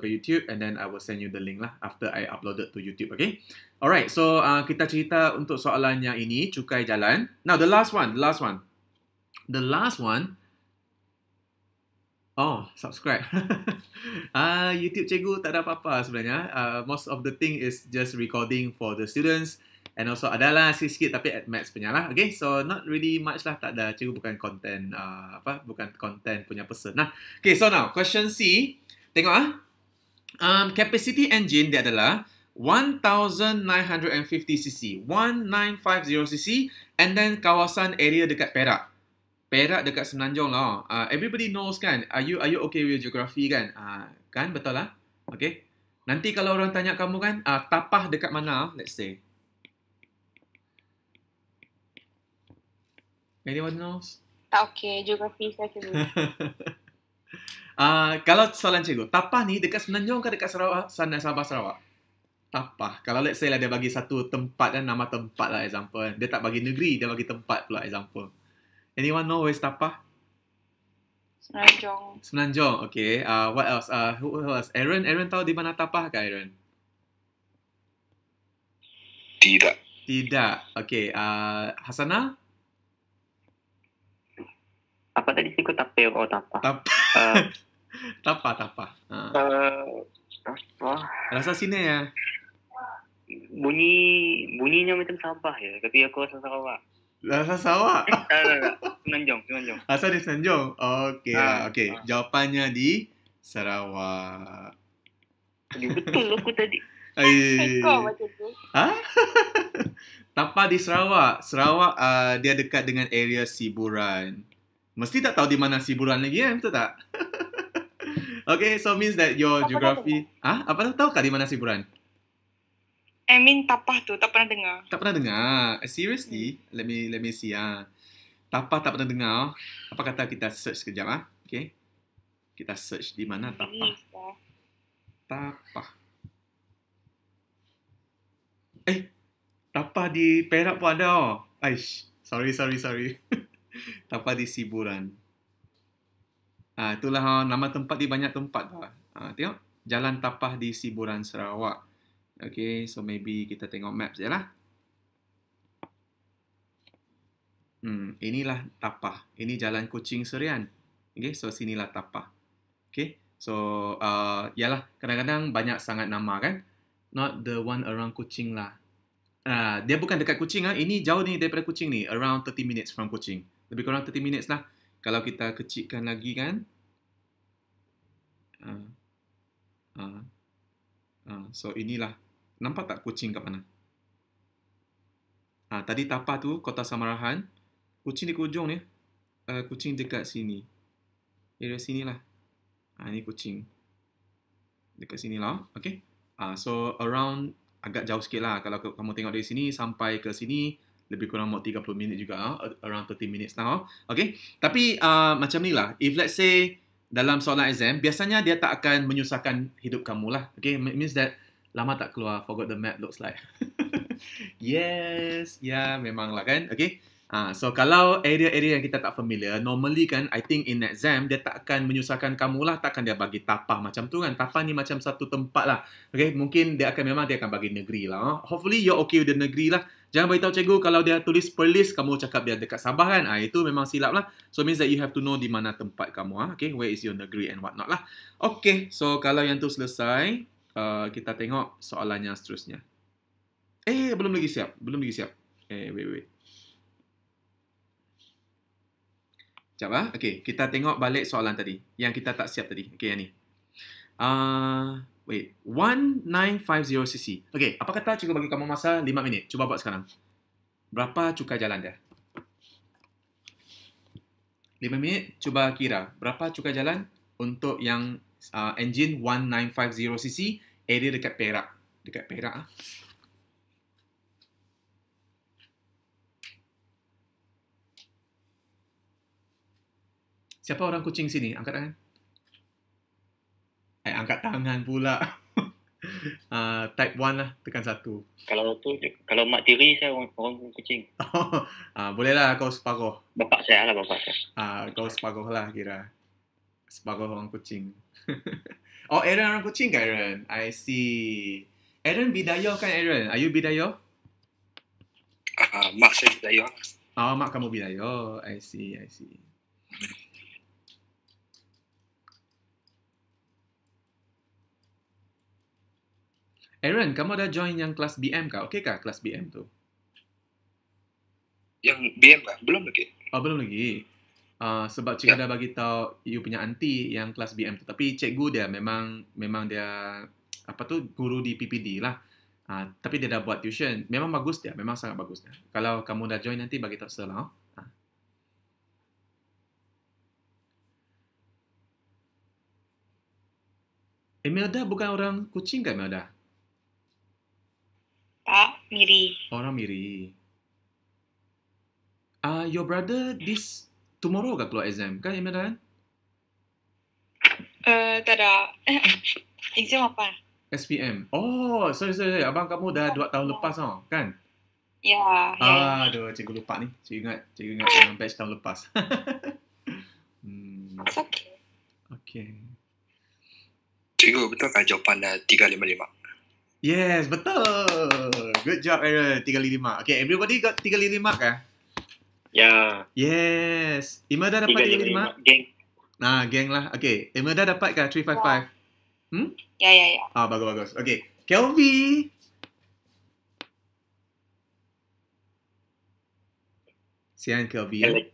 ke YouTube and then I will send you the link lah after I uploaded to YouTube, okay? Alright, so uh, kita cerita untuk soalan yang ini, cukai jalan. Now, the last one, the last one. The last one. Oh, subscribe. Ah, uh, YouTube cikgu tak ada apa-apa sebenarnya. Uh, most of the thing is just recording for the students. And also, adalah sikit-sikit tapi at maths punya lah. Okay, so not really much lah. Tak ada, cikgu bukan content, uh, apa, bukan content punya person Nah, Okay, so now, question C. Tengok ah. Um, capacity engine dia adalah 1950cc, 1950cc and then kawasan area dekat Perak. Perak dekat Semenanjung lah. Uh, everybody knows kan, are you are you okay with geography kan? Uh, kan betul lah. Okay. Nanti kalau orang tanya kamu kan, uh, tapah dekat mana? Let's say. Anyone knows? Okay, geography saya kena. Uh, kalau soalan cikgu, tapah ni dekat Semenanjung ke dekat Sarawak, sana Sabah Sarawak? Tapah. Kalau let's say lah dia bagi satu tempat dan nama tempat lah example. Dia tak bagi negeri, dia bagi tempat pula example. Anyone know where is tapah? Semenanjung. Semenanjung, okay. Uh, what else? Uh, who else? Aaron, Aaron tahu di mana tapah ke Aaron? Tidak. Tidak. Okay. Uh, Hasanah? Apa tadi cikgu tapir atau oh, tapah? Tapah tapa ah. tapa. Uh. tapa. Ha. Ah, rasa sini ya. Bunyi bunyinya macam sampah ya, tapi aku rasa sawah. Rasa sawah. Senanjung, Senanjung. Rasa di Senanjung. Oke, okay, uh, ah, oke. Okay. Uh. Jawabannya di Sarawak. Betul aku tadi. Eh? Kau macam tu. Ha? Tapa di Sarawak. Sarawak uh, dia dekat dengan area Siburan mesti tak tahu di mana si bulan lagi kan, betul tak? okay, so means that your apa geography... Ah, apa apa tahu kah di mana si bulan? I mean tapah tu tak pernah dengar. Tak pernah dengar. Eh, seriously, hmm. let me let me see ah. Tapah tak pernah dengar. Apa kata kita search sekejap ah? Okay. Kita search di mana tapah. Ah. Tapah. Eh, tapah di Perak pun ada. Oh. Aish, sorry sorry sorry. tempat di Siburan. Ha, itulah ha, nama tempat di banyak tempat. Ha. Ha, tengok, Jalan Tapah di Siburan, Sarawak. Okay, so maybe kita tengok map je lah. Hmm, inilah Tapah. Ini Jalan Kucing Serian. Okay, so sinilah Tapah. Okay, so uh, yalah, kadang-kadang banyak sangat nama kan. Not the one around Kucing lah. Uh, dia bukan dekat Kucing lah. Ini jauh ni daripada Kucing ni. Around 30 minutes from Kucing lebih kurang 30 minutes lah kalau kita kecikkan lagi kan uh, uh, uh, so inilah nampak tak kucing kat mana uh, tadi tapah tu kota samarahan kucing di hujung ni uh, kucing dekat sini area sini lah uh, ni kucing dekat sini lah okay. uh, so around agak jauh sikit lah kalau kamu tengok dari sini sampai ke sini lebih kurang about 30 minit juga uh, around 30 minutes now ah. okay tapi uh, macam ni lah if let's say dalam soalan exam biasanya dia tak akan menyusahkan hidup kamu lah okay means that lama tak keluar forgot the map looks like yes ya yeah, memanglah kan okay Ha, so kalau area-area yang kita tak familiar, normally kan, I think in exam, dia tak akan menyusahkan kamu lah, tak akan dia bagi tapah macam tu kan. Tapah ni macam satu tempat lah. Okay, mungkin dia akan memang dia akan bagi negeri lah. Hopefully you're okay with the negeri lah. Jangan beritahu cikgu kalau dia tulis perlis, kamu cakap dia dekat Sabah kan? Ah, itu memang silap lah. So, means that you have to know di mana tempat kamu. Ah. Okay, where is your degree and what not lah. Okay, so kalau yang tu selesai, uh, kita tengok soalannya seterusnya. Eh, belum lagi siap. Belum lagi siap. Eh, wait, wait. Sekejap lah. Okay, kita tengok balik soalan tadi. Yang kita tak siap tadi. Okay, yang ni. Ah... Uh, Wait, 1950 cc. Okay, apa kata cikgu bagi kamu masa 5 minit? Cuba buat sekarang. Berapa cukai jalan dia? 5 minit, cuba kira. Berapa cukai jalan untuk yang uh, engine 1950 cc area dekat Perak? Dekat Perak ah. Siapa orang kucing sini? Angkat tangan eh angkat tangan pula. uh, type 1 lah, tekan satu Kalau tu, kalau mak tiri saya orang, orang kucing. Oh, uh, boleh lah kau separuh. Bapak saya lah, bapak saya. Uh, kau separuh lah kira. Separuh orang kucing. oh, Aaron orang kucing kan Aaron? I see. Aaron bidayo kan Aaron? Are you bidayo? Uh, mak saya bidayo. Oh, mak kamu bidayo. I see, I see. Aaron, kamu ada join yang kelas BM kah? Okey kah kelas BM tu? Yang BM kah? Belum lagi. Oh, belum lagi. Uh, sebab cik ya. dah bagi tahu you punya anti yang kelas BM tu. Tapi cikgu dia memang memang dia apa tu guru di PPD lah. Uh, tapi dia dah buat tuition. Memang bagus dia, memang sangat bagus dia. Kalau kamu dah join nanti bagi tahu selah. Ah. Oh. Imelda bukan orang kucing kan Imelda? Pak Miri. Orang Miri. Ah, uh, your brother this tomorrow ke keluar exam kan Imran? Eh, uh, tak Exam apa? SPM. Oh, sorry, sorry, sorry. Abang kamu dah 2 tahun lepas oh, kan? Ya. Yeah, ah, yeah. aduh, cikgu lupa ni. Cikgu ingat, cikgu ingat yang batch tahun lepas. hmm. okay. Okay. Cikgu, betul ke kan jawapan 355? Yes, betul. Good job, Aaron. Tiga lili mark. Okay, everybody got tiga lili mark eh? Ya. Yes. Ima dah dapat tiga lili mark? Geng. Nah, geng lah. Okay, Imelda dapat kah? 355? Ya. Hmm? Ya, ya, ya. Ah, bagus, bagus. Okay, Kelvin. Sian Kelvin. Eh? Kelvin.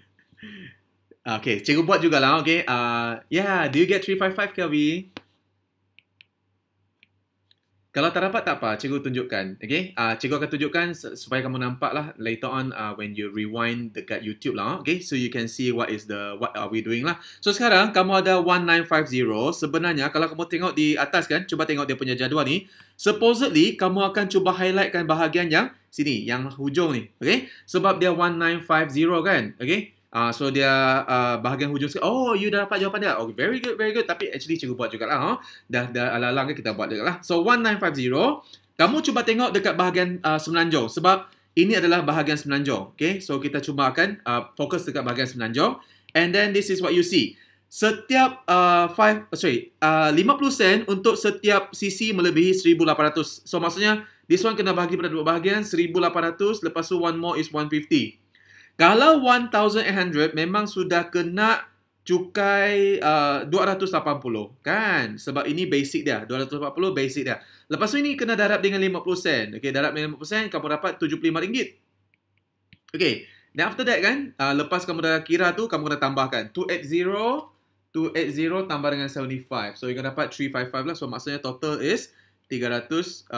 okay, cikgu buat lah okay. Ah yeah, do you get 355, Kelvin? Kalau tak dapat tak apa, cikgu tunjukkan. Okay? Uh, ah, cikgu akan tunjukkan supaya kamu nampak lah later on uh, when you rewind dekat YouTube lah. Okay? So you can see what is the what are we doing lah. So sekarang kamu ada 1950. Sebenarnya kalau kamu tengok di atas kan, cuba tengok dia punya jadual ni. Supposedly kamu akan cuba highlightkan bahagian yang sini, yang hujung ni. Okay? Sebab dia 1950 kan. Okay? Uh, so dia uh, bahagian hujung sikit. Oh, you dah dapat jawapan dia. Okay, very good, very good. Tapi actually cikgu buat jugalah. Huh? Ha. Dah, dah ala-ala kita buat lah. So, 1950. Kamu cuba tengok dekat bahagian uh, semenanjung. Sebab ini adalah bahagian semenanjung. Okay, so kita cuba akan uh, fokus dekat bahagian semenanjung. And then this is what you see. Setiap uh, 5, sorry, uh, 50 sen untuk setiap sisi melebihi 1,800. So, maksudnya this one kena bagi pada dua bahagian. 1,800, lepas tu one more is 150. Kalau 1,800 memang sudah kena cukai uh, 280 kan sebab ini basic dia 240 basic dia lepas tu ini kena darab dengan 50 sen okey darab dengan 50 sen kamu dapat 75 ringgit Okay then after that kan uh, lepas kamu dah kira tu kamu kena tambahkan 280 280 tambah dengan 75 so you gonna dapat 355 lah so maksudnya total is 355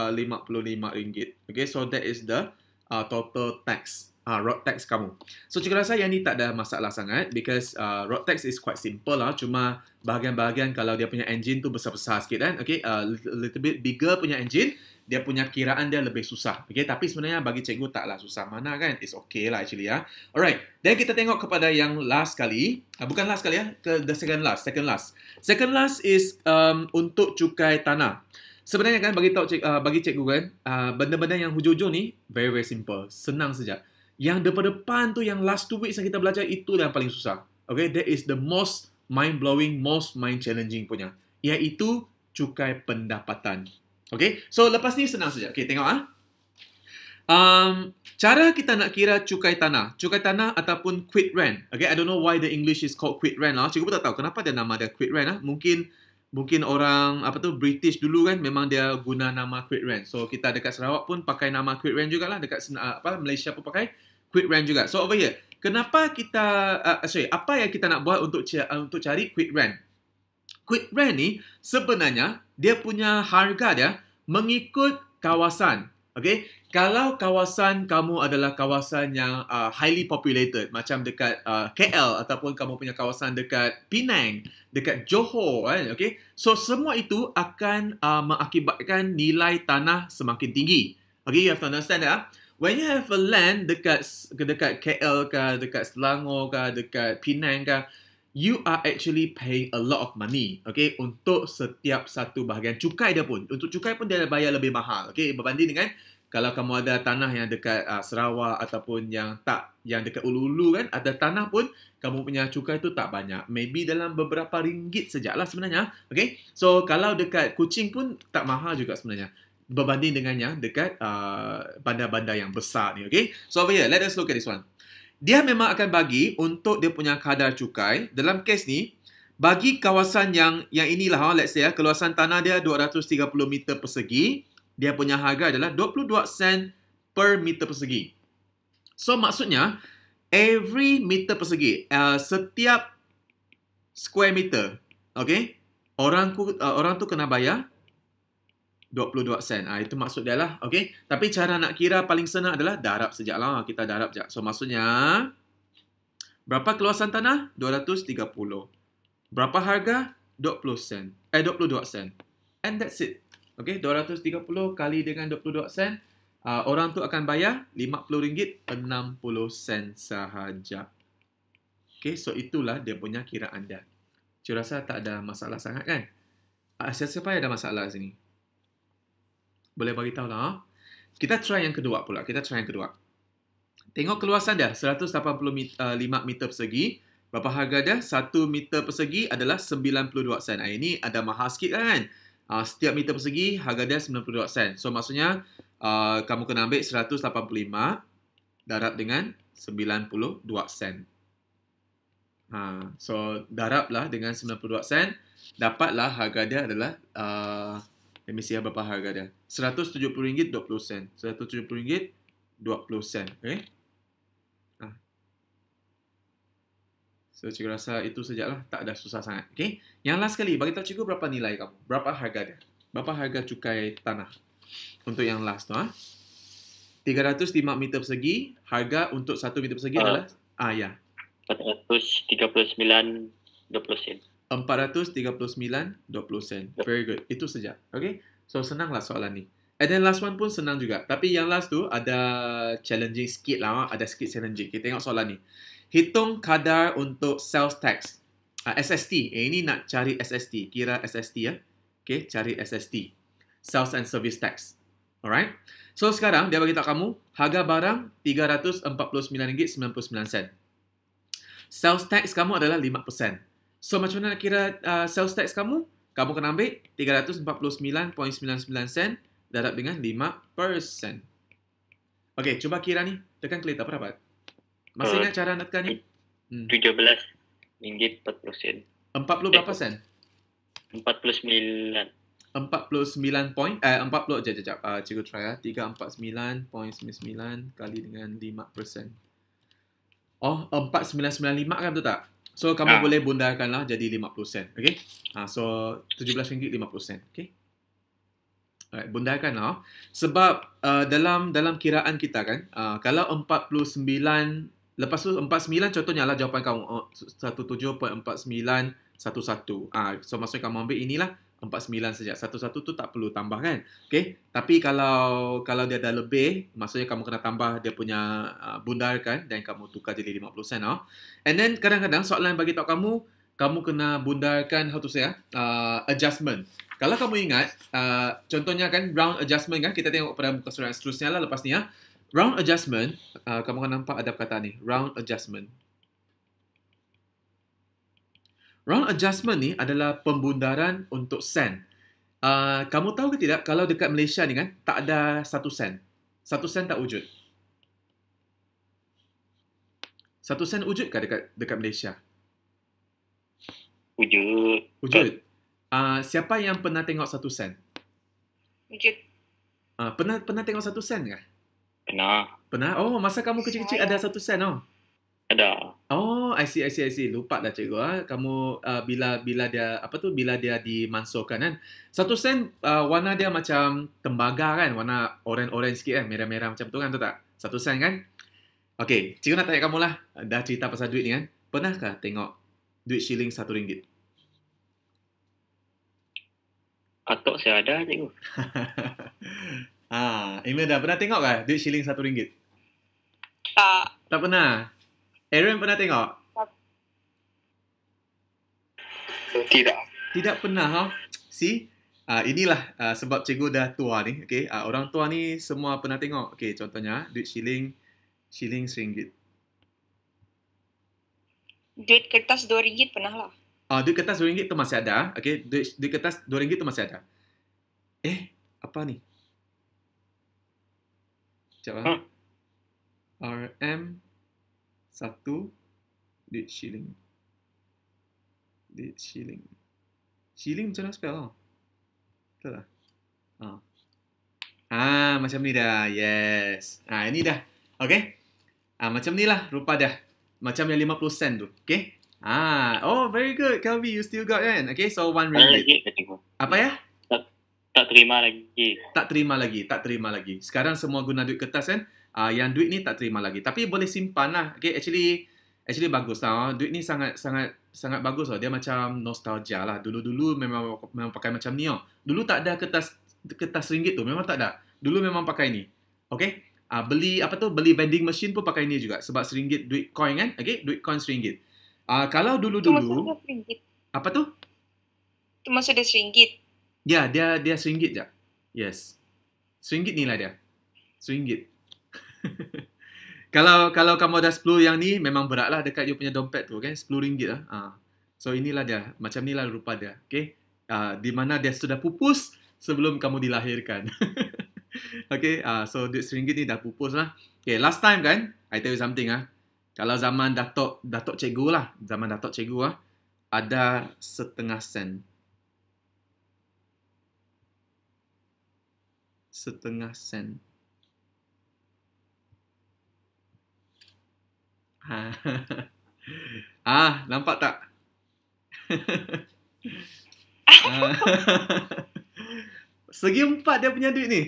ringgit Okay so that is the uh, total tax uh, road tax kamu. So cikgu rasa yang ni tak ada masalah sangat because uh, road tax is quite simple lah. Cuma bahagian-bahagian kalau dia punya engine tu besar-besar sikit kan. Okay, a uh, little bit bigger punya engine, dia punya kiraan dia lebih susah. Okay, tapi sebenarnya bagi cikgu taklah susah mana kan. It's okay lah actually ya. Alright, then kita tengok kepada yang last kali. Uh, bukan last kali ya, ke the second last. Second last. Second last is um, untuk cukai tanah. Sebenarnya kan bagi tahu cik, uh, bagi cikgu kan, uh, benda-benda yang hujung-hujung ni very very simple, senang saja. Yang depan-depan tu yang last two weeks yang kita belajar itu yang paling susah. Okay, that is the most mind blowing, most mind challenging punya. Iaitu cukai pendapatan. Okay, so lepas ni senang saja. Okay, tengok ah. Um, cara kita nak kira cukai tanah. Cukai tanah ataupun quit rent. Okay, I don't know why the English is called quit rent lah. Cikgu pun tak tahu kenapa dia nama dia quit rent lah. Mungkin mungkin orang apa tu British dulu kan memang dia guna nama quit rent. So kita dekat Sarawak pun pakai nama quit rent jugalah dekat apa Malaysia pun pakai quick rent juga. So over here, kenapa kita uh, uh, sorry, apa yang kita nak buat untuk uh, untuk cari quick rent? Quick rent ni sebenarnya dia punya harga dia mengikut kawasan. Okay, kalau kawasan kamu adalah kawasan yang uh, highly populated macam dekat uh, KL ataupun kamu punya kawasan dekat Penang, dekat Johor kan, okay? So semua itu akan uh, mengakibatkan nilai tanah semakin tinggi. Okay, you have to understand ya. Uh? when you have a land dekat dekat KL ke dekat Selangor ke dekat Penang ke you are actually paying a lot of money okay untuk setiap satu bahagian cukai dia pun untuk cukai pun dia bayar lebih mahal okay berbanding dengan kalau kamu ada tanah yang dekat uh, Sarawak ataupun yang tak yang dekat Ulu-Ulu kan ada tanah pun kamu punya cukai tu tak banyak maybe dalam beberapa ringgit sejak lah sebenarnya okay so kalau dekat Kuching pun tak mahal juga sebenarnya berbanding dengannya dekat uh, bandar-bandar yang besar ni okay? so over here let us look at this one dia memang akan bagi untuk dia punya kadar cukai dalam kes ni bagi kawasan yang yang inilah ha let's say ya keluasan tanah dia 230 meter persegi dia punya harga adalah 22 sen per meter persegi so maksudnya every meter persegi uh, setiap square meter okay? orang uh, orang tu kena bayar 22 sen. Ha, itu maksud dia lah. Okay? Tapi cara nak kira paling senang adalah darab sejak lama. Kita darab sejak. So, maksudnya, berapa keluasan tanah? 230. Berapa harga? 20 sen. Eh, 22 sen. And that's it. Okay, 230 kali dengan 22 sen. Uh, orang tu akan bayar RM50.60 sahaja. Okay, so itulah dia punya kiraan dia. Cuma rasa tak ada masalah sangat kan? Uh, ah, siapa yang ada masalah sini? boleh bagi tahu lah. Kita try yang kedua pula. Kita try yang kedua. Tengok keluasan dia, 185 eh, meter persegi. Berapa harga dia? 1 meter persegi adalah 92 sen. Ah, ini ada mahal sikit lah kan? Ah, setiap meter persegi, harga dia 92 sen. So, maksudnya, ah, kamu kena ambil 185 darab dengan 92 sen. Ha, so, darablah dengan 92 sen. Dapatlah harga dia adalah... MSCI berapa harga dia? ringgit dua puluh sen. Okay? Eh? Ah. So, cikgu rasa itu sajalah. Tak ada susah sangat. Okay? Yang last sekali, beritahu cikgu berapa nilai kamu. Berapa harga dia? Berapa harga cukai tanah? Untuk yang last tu, ah. ratus lima meter persegi. Harga untuk satu meter persegi ah. adalah? Ah, ya. Tiga puluh sembilan dua puluh sen. 439.20 sen. Very good. Itu saja. Okay? So, senanglah soalan ni. And then last one pun senang juga. Tapi yang last tu ada challenging sikit lah. Ah. Ada sikit challenging. Kita tengok soalan ni. Hitung kadar untuk sales tax. Uh, ah, SST. Eh, ini nak cari SST. Kira SST ya. Okay, cari SST. Sales and Service Tax. Alright. So, sekarang dia bagi tak kamu harga barang RM349.99. Sales tax kamu adalah 5%. So macam mana nak kira uh, sales tax kamu? Kamu kena ambil 349.99 sen darab dengan 5%. Okey, cuba kira ni. Tekan klik berapa? Masih ingat cara nak ni? Hmm. 17 40 sen. 40 eh, berapa sen? 49. 49 point eh 40 je jap. Ah uh, cikgu try ah. Ya. 349.99 kali dengan 5%. Oh, 4995 kan betul tak? So kamu ha. boleh bundarkanlah jadi 50 sen. Okay? Ha, ah, so rm sen, Okay? Alright, bundarkanlah. Sebab uh, dalam dalam kiraan kita kan, uh, kalau 49, lepas tu 49 contohnya lah jawapan kamu. Uh, 17.4911. Uh, so maksudnya kamu ambil inilah 49 sejak satu-satu tu tak perlu tambah kan okey tapi kalau kalau dia dah lebih maksudnya kamu kena tambah dia punya uh, bundar kan dan kamu tukar jadi 50 sen oh and then kadang-kadang soalan bagi tok kamu kamu kena bundarkan how to say ah, uh, adjustment kalau kamu ingat uh, contohnya kan round adjustment kan kita tengok pada muka surat seterusnya lah lepas ni ya round adjustment uh, kamu akan nampak ada kata ni round adjustment Round adjustment ni adalah pembundaran untuk sen. Uh, kamu tahu ke tidak kalau dekat Malaysia ni kan tak ada satu sen. Satu sen tak wujud. Satu sen wujud ke dekat dekat Malaysia? Wujud. Wujud. Uh, siapa yang pernah tengok satu sen? Wujud. Uh, pernah pernah tengok satu sen ke? Pernah. Pernah? Oh, masa kamu kecil-kecil ada satu sen oh? ada. Oh, I see, I see, I see. Lupa dah cikgu. Ha? Kamu uh, bila bila dia apa tu? Bila dia dimansuhkan kan? Satu sen uh, warna dia macam tembaga kan? Warna oren-oren sikit kan? Merah-merah macam tu kan? tu tak? Satu sen kan? Okay, cikgu nak tanya kamu lah. Dah cerita pasal duit ni kan? Pernahkah tengok duit shilling satu ringgit? Atok saya ada cikgu. ah, dah pernah tengok ke duit shilling satu ringgit? Tak. Tak pernah? Aaron pernah tengok? Tidak. Tidak pernah, huh? See? Uh, inilah uh, sebab cikgu dah tua ni. Okay? Uh, ah, orang tua ni semua pernah tengok. Okay, contohnya, ah, duit shilling, shilling seringgit. Duit kertas dua ringgit pernah lah. Uh, duit kertas RM2 tu masih ada. Okay, duit, duit kertas RM2 tu masih ada. Eh, apa ni? Sekejap lah. Huh? Hmm. RM satu duit shilling duit shilling shilling macam mana spell betul lah ha. Oh. ah macam ni dah yes ah ini dah okay ah macam ni lah rupa dah macam yang 50 sen tu okay Ah, oh very good, Kelby. You still got kan? Okay, so one ringgit. Lagi, Apa ya? Tak, tak terima lagi. Tak terima lagi, tak terima lagi. Sekarang semua guna duit kertas kan? uh, yang duit ni tak terima lagi tapi boleh simpan lah okay actually actually bagus lah duit ni sangat sangat sangat bagus lah dia macam nostalgia lah dulu-dulu memang memang pakai macam ni oh. dulu tak ada kertas kertas ringgit tu memang tak ada dulu memang pakai ni okay uh, beli apa tu beli vending machine pun pakai ni juga sebab seringgit duit coin kan okay duit coin seringgit uh, kalau dulu-dulu apa tu tu masa dia seringgit ya yeah, dia dia seringgit je yes seringgit ni lah dia seringgit kalau kalau kamu ada 10 yang ni memang berat lah dekat dia punya dompet tu kan okay? 10 ringgit lah. Ha. So inilah dia macam inilah rupa dia. Okey. Ha, di mana dia sudah pupus sebelum kamu dilahirkan. okey, ha, so duit seringgit ni dah pupus lah. Okey, last time kan, I tell you something ah. Kalau zaman Datuk Datuk Cikgu lah, zaman Datuk Cikgu ah ada setengah sen. Setengah sen. ah, nampak tak? Segi empat dia punya duit ni.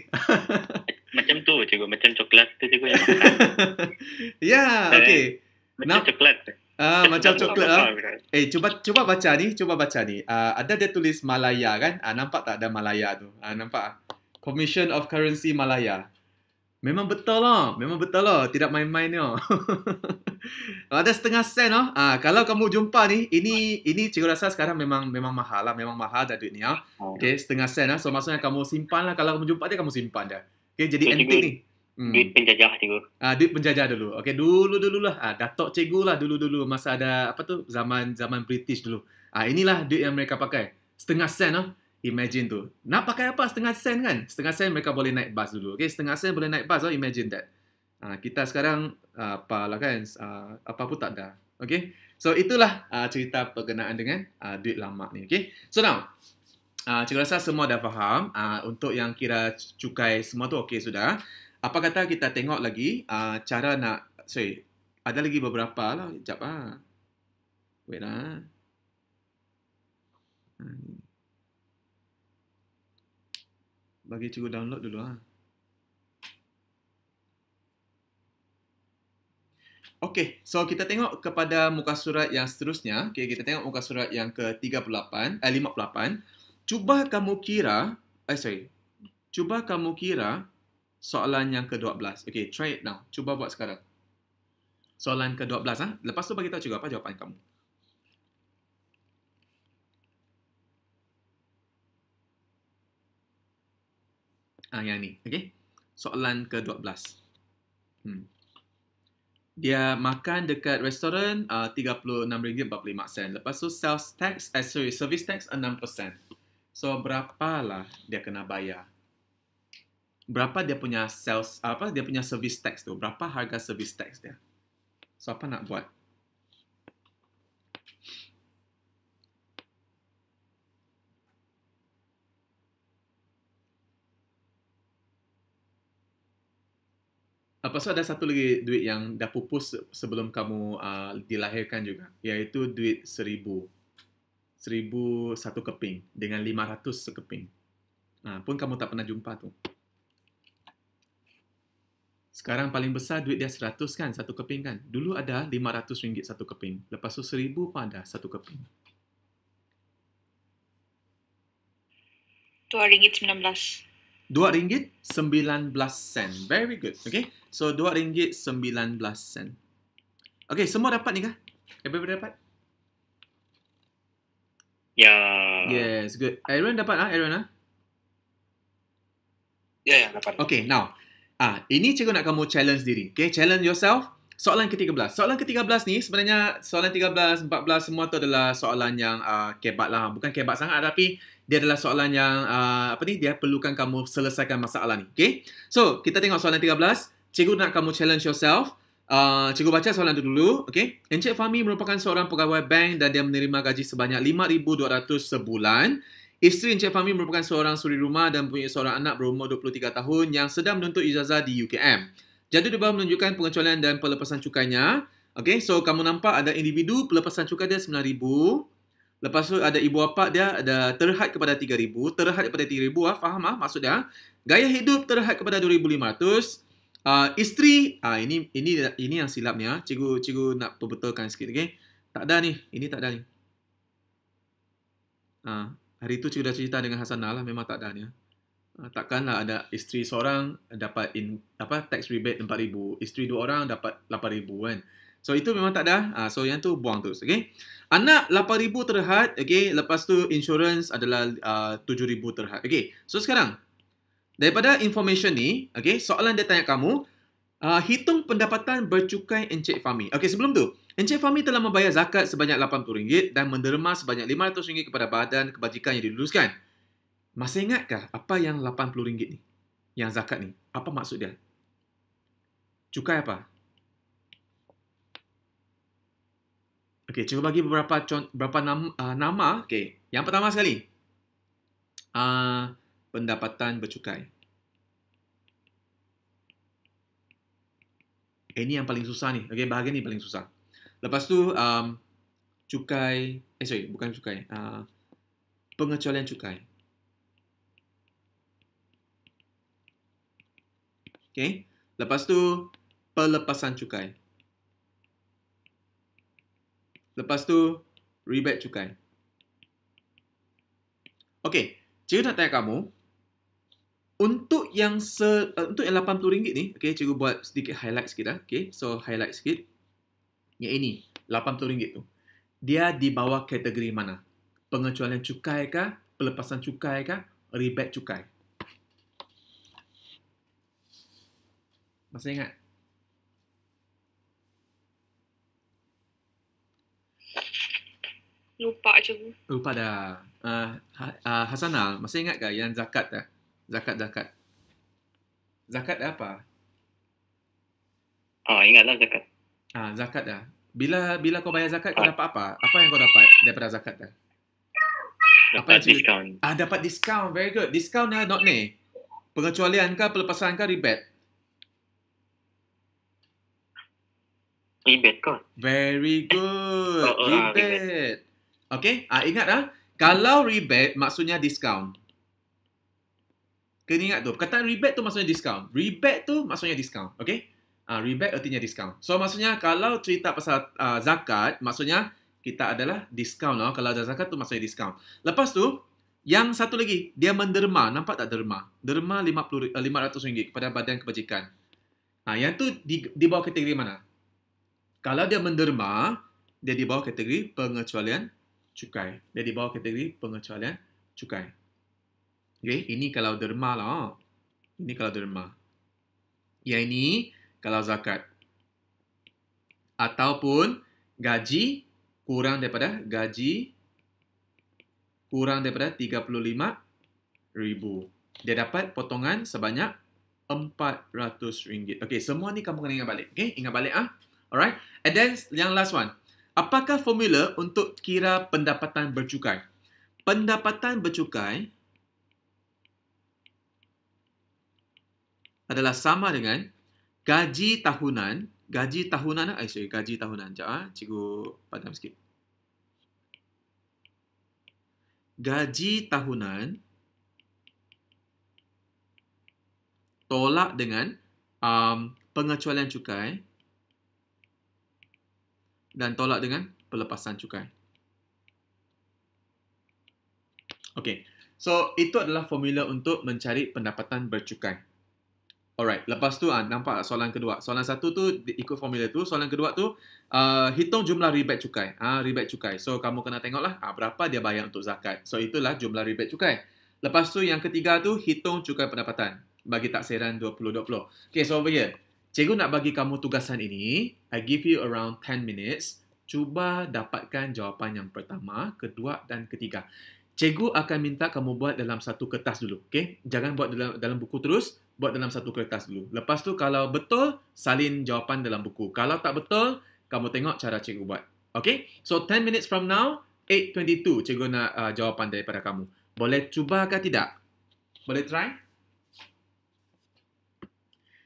macam tu cikgu, macam coklat tu cikgu yang ya, yeah, okay. Macam Na- coklat. Ah, uh, macam coklat lah. Eh, cuba cuba baca ni, cuba baca ni. uh, ada dia tulis Malaya kan? Ah, uh, nampak tak ada Malaya tu? Ah, uh, nampak. Commission of Currency Malaya. Memang betul lah. Memang betul lah. Tidak main-main lah. Ada setengah sen lah. Ah, kalau kamu jumpa ni, ini ini cikgu rasa sekarang memang memang mahal lah. Memang mahal dah duit ni lah. Oh. Okay, setengah sen lah. So, maksudnya kamu simpan lah. Kalau kamu jumpa dia, kamu simpan dia. Okay, jadi cikgu, antik ni. Hmm. Duit penjajah cikgu. Ah, duit penjajah dulu. Okay, dulu-dulu lah. Ah, Datuk cikgu lah dulu-dulu. Masa ada apa tu zaman zaman British dulu. Ah, inilah duit yang mereka pakai. Setengah sen lah. Imagine tu. Nak pakai apa setengah sen kan? Setengah sen mereka boleh naik bas dulu. Okay, setengah sen boleh naik bas. Oh, imagine that. Uh, kita sekarang uh, ah, apa lah kan? Uh, apa pun tak ada. Okay? So, itulah uh, cerita perkenaan dengan uh, duit lama ni. Okay? So, now. Uh, cikgu rasa semua dah faham. Uh, untuk yang kira cukai semua tu okay sudah. Apa kata kita tengok lagi uh, cara nak... Sorry. Ada lagi beberapa lah. Sekejap lah. Wait lah. Hmm. bagi cikgu download dulu ha. Okey, so kita tengok kepada muka surat yang seterusnya. Okey, kita tengok muka surat yang ke-38, eh 58. Cuba kamu kira, eh sorry. Cuba kamu kira soalan yang ke-12. Okey, try it now. Cuba buat sekarang. Soalan ke-12 ah. Ha? Lepas tu bagi tahu cikgu apa jawapan kamu. Ah, yang ni. Okay? Soalan ke-12. Hmm. Dia makan dekat restoran ah, uh, RM36.45. Lepas tu sales tax, eh, sorry, service tax 6%. So, berapalah dia kena bayar? Berapa dia punya sales, apa dia punya service tax tu? Berapa harga service tax dia? So, apa nak buat? apa so ada satu lagi duit yang dah pupus sebelum kamu uh, dilahirkan juga iaitu duit seribu seribu satu keping dengan lima ratus sekeping Nah pun kamu tak pernah jumpa tu sekarang paling besar duit dia seratus kan satu keping kan dulu ada lima ratus ringgit satu keping lepas tu seribu pun ada satu keping dua ringgit sembilan belas Dua ringgit sembilan belas sen, Very good Okay So dua ringgit sembilan belas sen, Okay semua dapat ni kah? Everybody dapat? Ya yeah. Yes good Aaron dapat ah Aaron ah yeah, yeah, dapat Okay now Ah Ini cikgu nak kamu challenge diri Okay challenge yourself Soalan ke-13 Soalan ke-13 ni sebenarnya Soalan 13, 14 semua tu adalah soalan yang uh, kebat lah Bukan kebat sangat tapi dia adalah soalan yang uh, apa ni dia perlukan kamu selesaikan masalah ni okey so kita tengok soalan 13 cikgu nak kamu challenge yourself uh, cikgu baca soalan tu dulu Okay, Encik Fahmi merupakan seorang pegawai bank dan dia menerima gaji sebanyak 5200 sebulan Isteri Encik Fahmi merupakan seorang suri rumah dan mempunyai seorang anak berumur 23 tahun yang sedang menuntut ijazah di UKM. Jadi di bawah menunjukkan pengecualian dan pelepasan cukainya. Okay, so kamu nampak ada individu pelepasan cukai dia Lepas tu ada ibu bapa dia ada terhad kepada 3000, terhad kepada 3000 ah, faham ah maksudnya? Ah. Gaya hidup terhad kepada 2500. Uh, ah, isteri ah uh, ini ini ini yang silap ni ah. Cikgu cikgu nak perbetulkan sikit okey. Tak ada ni, ini tak ada ni. Ah, uh, hari tu cikgu dah cerita dengan Hasanah lah memang tak ada ni. Uh, takkanlah ada isteri seorang dapat in apa tax rebate 4000, isteri dua orang dapat 8000 kan. Eh? So itu memang tak ada. Uh, so yang tu buang terus. Okay. Anak 8,000 terhad. Okay. Lepas tu insurance adalah ah, uh, 7,000 terhad. Okay. So sekarang. Daripada information ni. Okay. Soalan dia tanya kamu. Uh, hitung pendapatan bercukai Encik Fahmi. Okay, sebelum tu. Encik Fahmi telah membayar zakat sebanyak RM80 dan menderma sebanyak RM500 kepada badan kebajikan yang diluluskan. Masih ingatkah apa yang RM80 ni? Yang zakat ni? Apa maksud dia? Cukai apa? Okey, cuba bagi beberapa beberapa nama. Uh, nama. Okey, yang pertama sekali. Uh, pendapatan bercukai. Eh, ini yang paling susah ni. Okey, bahagian ni paling susah. Lepas tu, um, cukai. Eh, sorry. Bukan cukai. Uh, pengecualian cukai. Okey. Lepas tu, pelepasan cukai. Lepas tu, rebate cukai. Okey, cikgu nak tanya kamu, untuk yang se, uh, untuk yang RM80 ni, okey, cikgu buat sedikit highlight sikit lah. okay, so highlight sikit. Yang ini, RM80 tu. Dia di bawah kategori mana? Pengecualian cukai kah? Pelepasan cukai kah? Rebate cukai? Masih ingat? Lupa cuba. Lupa dah. Uh, ha, uh, ah, Hasanah, masih ingat ke yang zakat dah? Zakat, zakat. Zakat dah apa? Ah, oh, ingatlah zakat. Ah, zakat dah. Bila bila kau bayar zakat, kau ah. dapat apa? Apa yang kau dapat daripada zakat dah? Dapat apa discount. Ah, dapat discount. Very good. Discount dah, not ni. Pengecualian kah, pelepasan kah, rebate? Rebate kot. Very good. Oh, Oh, Okey, ah, ingat lah. Kalau rebate, maksudnya discount. Kena ingat tu. kata rebate tu maksudnya discount. Rebate tu maksudnya discount. Okey? Ah, rebate artinya discount. So, maksudnya kalau cerita pasal ah, zakat, maksudnya kita adalah discount. No? Lah. Kalau ada zakat tu maksudnya discount. Lepas tu, yang satu lagi, dia menderma. Nampak tak derma? Derma eh, RM500 kepada badan kebajikan. Ah, yang tu di, di bawah kategori mana? Kalau dia menderma, dia di bawah kategori pengecualian cukai. Dia di bawah kategori pengecualian cukai. Okay, ini kalau derma lah. Ha. Ini kalau derma. Yang ini kalau zakat. Ataupun gaji kurang daripada gaji kurang daripada RM35,000. Dia dapat potongan sebanyak RM400. Okay, semua ni kamu kena ingat balik. Okay, ingat balik ah. Alright. And then yang last one. Apakah formula untuk kira pendapatan bercukai? Pendapatan bercukai adalah sama dengan gaji tahunan, gaji tahunan, eh, sorry, gaji tahunan, jap, ah, cikgu padam sikit. Gaji tahunan tolak dengan um, pengecualian cukai dan tolak dengan pelepasan cukai. Okay, so itu adalah formula untuk mencari pendapatan bercukai. Alright, lepas tu ah nampak soalan kedua. Soalan satu tu ikut formula tu. Soalan kedua tu uh, hitung jumlah ribet cukai. Ah ribet cukai. So kamu kena tengoklah ah berapa dia bayar untuk zakat. So itulah jumlah ribet cukai. Lepas tu yang ketiga tu hitung cukai pendapatan bagi taksiran 2020. Okay, so over here. Cikgu nak bagi kamu tugasan ini. I give you around 10 minutes. Cuba dapatkan jawapan yang pertama, kedua dan ketiga. Cikgu akan minta kamu buat dalam satu kertas dulu. Okay? Jangan buat dalam, dalam buku terus. Buat dalam satu kertas dulu. Lepas tu kalau betul, salin jawapan dalam buku. Kalau tak betul, kamu tengok cara cikgu buat. Okay? So 10 minutes from now, 8.22 cikgu nak uh, jawapan daripada kamu. Boleh cuba ke tidak? Boleh try?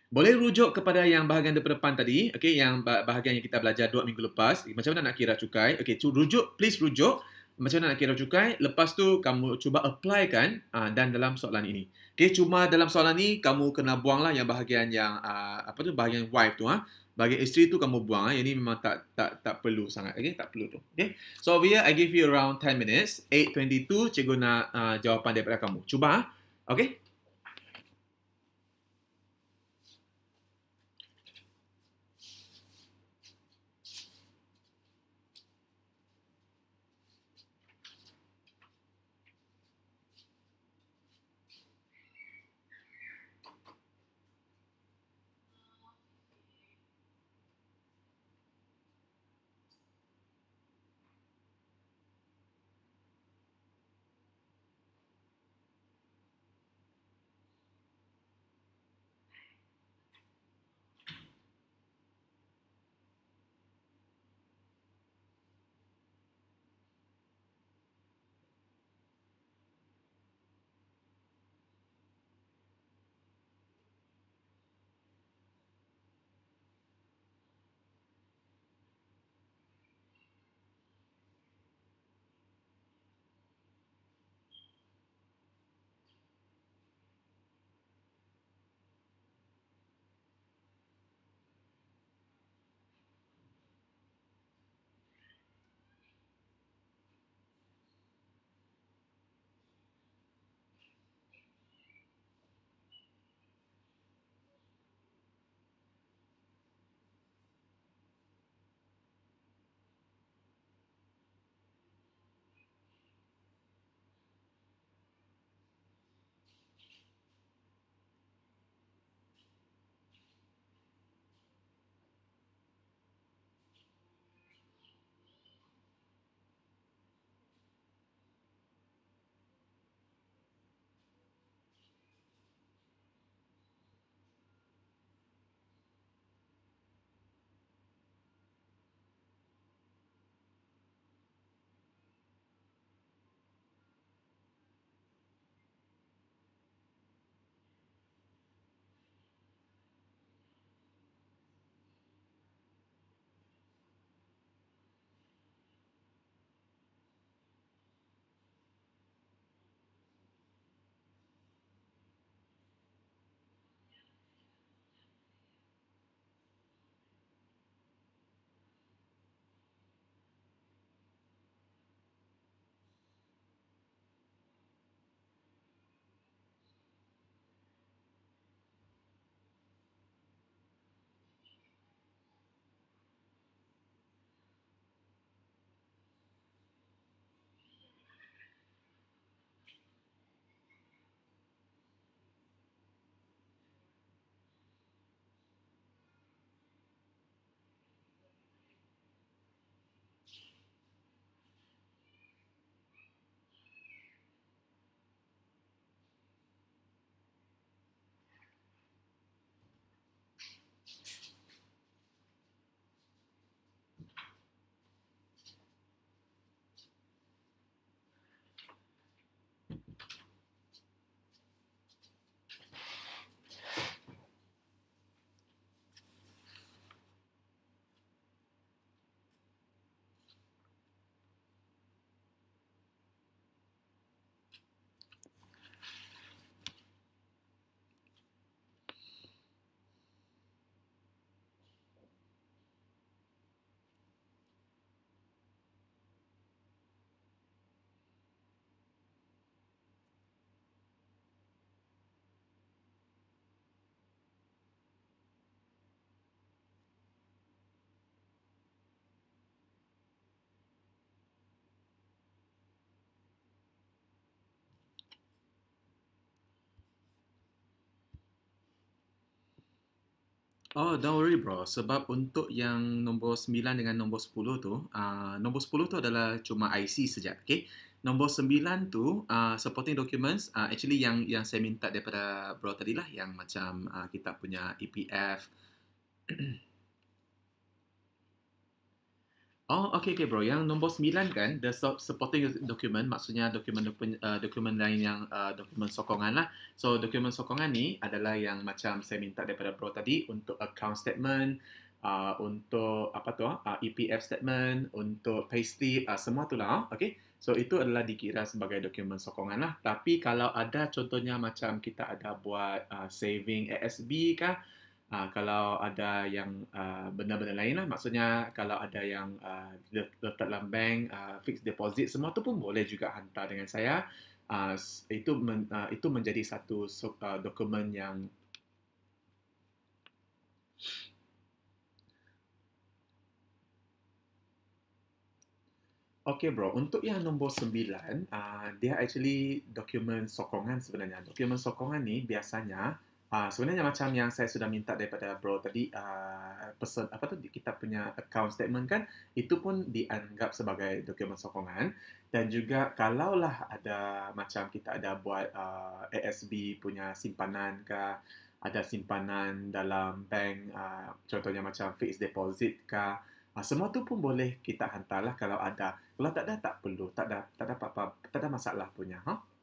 Boleh rujuk kepada yang bahagian depan-depan tadi, okay, yang bahagian yang kita belajar dua minggu lepas. Macam mana nak kira cukai? Okay, tu rujuk, please rujuk. Macam mana nak kira cukai? Lepas tu kamu cuba apply kan uh, ah, dan dalam soalan ini. Okay, cuma dalam soalan ini kamu kena buang lah yang bahagian yang uh, apa tu bahagian wife tu ah. Ha? Bahagian isteri tu kamu buang Ini ah. memang tak tak tak perlu sangat. Okay, tak perlu tu. Okay. So Via, I give you around 10 minutes. 8:22 cikgu nak uh, jawapan daripada kamu. Cuba Okay. Oh, don't worry bro. Sebab untuk yang nombor 9 dengan nombor 10 tu, uh, nombor 10 tu adalah cuma IC saja, Okey. Nombor 9 tu, uh, supporting documents, uh, actually yang yang saya minta daripada bro tadi lah, yang macam uh, kita punya EPF, Oh, okay, okay, bro. Yang nombor sembilan kan, the supporting document, maksudnya dokumen uh, dokumen lain yang uh, dokumen sokongan lah. So, dokumen sokongan ni adalah yang macam saya minta daripada bro tadi untuk account statement, uh, untuk apa tu, ah, uh, EPF statement, untuk payslip, uh, semua tu lah. Ah, okay, so itu adalah dikira sebagai dokumen sokongan lah. Tapi kalau ada contohnya macam kita ada buat uh, saving ASB kah, Uh, kalau ada yang uh, benda-benda lain lah, maksudnya kalau ada yang uh, ah, letak dalam bank, uh, fixed deposit, semua tu pun boleh juga hantar dengan saya. Uh, itu men, uh, itu menjadi satu so, uh, dokumen yang Okay bro, untuk yang nombor sembilan, uh, dia actually dokumen sokongan sebenarnya. Dokumen sokongan ni biasanya Uh, sebenarnya macam yang saya sudah minta daripada bro tadi uh, ah, person apa tu kita punya account statement kan itu pun dianggap sebagai dokumen sokongan dan juga kalaulah ada macam kita ada buat uh, ah, ASB punya simpanan ke ada simpanan dalam bank uh, contohnya macam fixed deposit ke uh, semua tu pun boleh kita hantarlah kalau ada kalau tak ada tak perlu tak ada tak ada apa-apa tak ada masalah punya ha huh?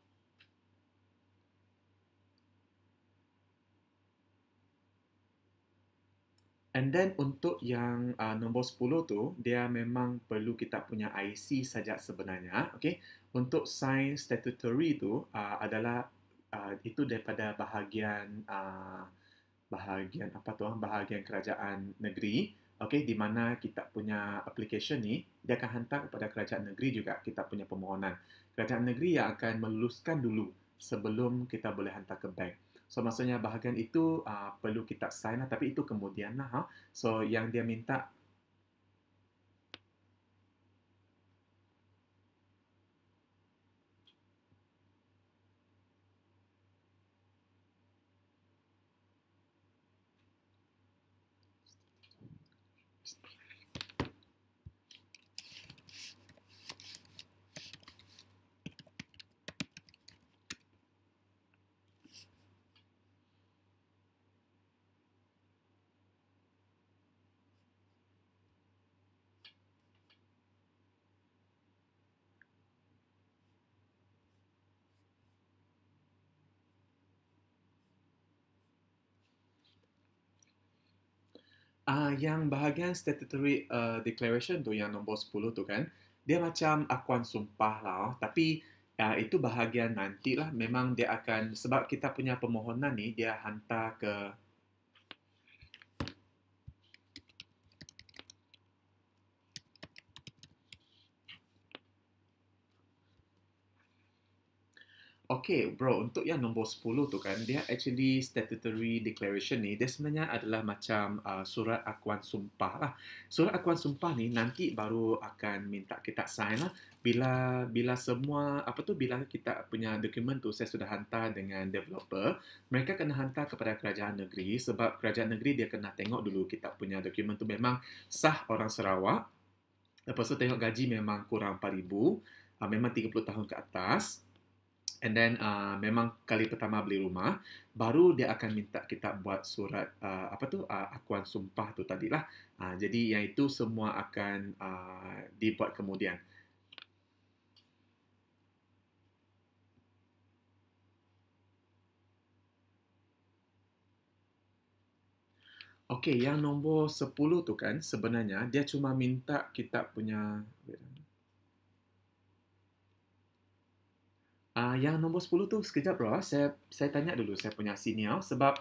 And then untuk yang uh, nombor 10 tu, dia memang perlu kita punya IC saja sebenarnya. Okay? Untuk sign statutory tu uh, adalah uh, itu daripada bahagian uh, bahagian apa tu? Ah, bahagian kerajaan negeri. Okay, di mana kita punya application ni, dia akan hantar kepada kerajaan negeri juga kita punya permohonan. Kerajaan negeri yang akan meluluskan dulu sebelum kita boleh hantar ke bank. So maksudnya bahagian itu uh, perlu kita sign lah tapi itu kemudian lah. Ha? So yang dia minta yang bahagian statutory uh, declaration tu yang nombor 10 tu kan dia macam akuan sumpah lah oh. tapi uh, itu bahagian nanti lah memang dia akan sebab kita punya permohonan ni dia hantar ke Okay, bro, untuk yang nombor 10 tu kan, dia actually statutory declaration ni, dia sebenarnya adalah macam uh, surat akuan sumpah lah. Surat akuan sumpah ni nanti baru akan minta kita sign lah. Bila bila semua, apa tu, bila kita punya dokumen tu saya sudah hantar dengan developer, mereka kena hantar kepada kerajaan negeri sebab kerajaan negeri dia kena tengok dulu kita punya dokumen tu memang sah orang Sarawak. Lepas tu tengok gaji memang kurang 4,000. Uh, memang 30 tahun ke atas. And then uh, memang kali pertama beli rumah, baru dia akan minta kita buat surat uh, apa tu uh, akuan sumpah tu tadi lah. Uh, jadi yang itu semua akan uh, dibuat kemudian. Okay, yang nombor 10 tu kan sebenarnya dia cuma minta kita punya. Wait, ah. Uh, yang nombor 10 tu sekejap bro, saya saya tanya dulu saya punya senior sebab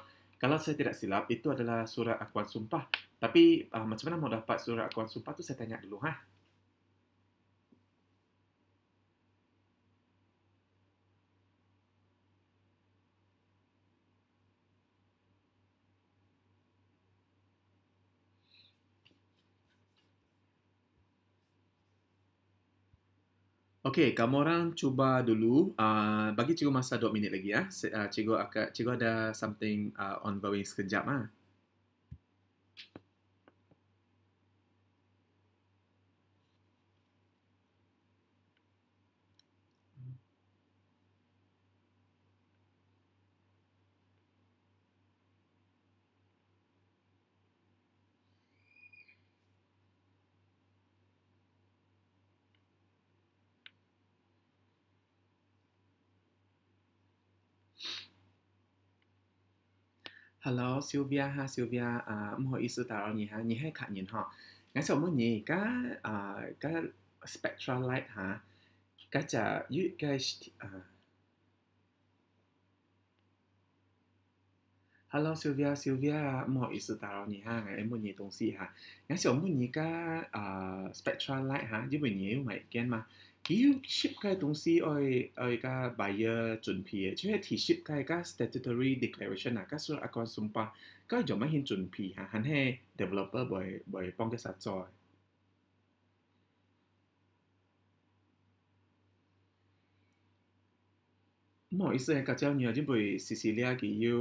kalau saya tidak silap itu adalah surat akuan sumpah. Tapi uh, macam mana mau dapat surat akuan sumpah tu saya tanya dulu ha. Okey, kamu orang cuba dulu. Uh, bagi cikgu masa 2 minit lagi ya. Uh, cikgu akan cikgu ada something uh, ongoing sekejap ah. Ha? Hello Sylvia ha Sylvia à uh, cái spectral Light ha, 哈，噶只 you guys Hello Sylvia Sylvia ý gì ha ha. ngay Ngay sau 唔好意思打扰你哈，我问你东西哈，我想问你噶啊 à, spectral Light ha mà. กกิิยย่่ชปรตงีออ2บ2 0เออร์จุนเพียช่วยที่ชิบไกก็ statutory declaration นะก็ส่วนอากรสุมปาก็ยอมไม่เห็นจุนพีฮะหันให้ developer บ่อยบ่อยป้องกษัตริย์จอยหมออีสเซนก็เจ้าเนี่ยที่บ่อยซิซิเลียกิ่ยู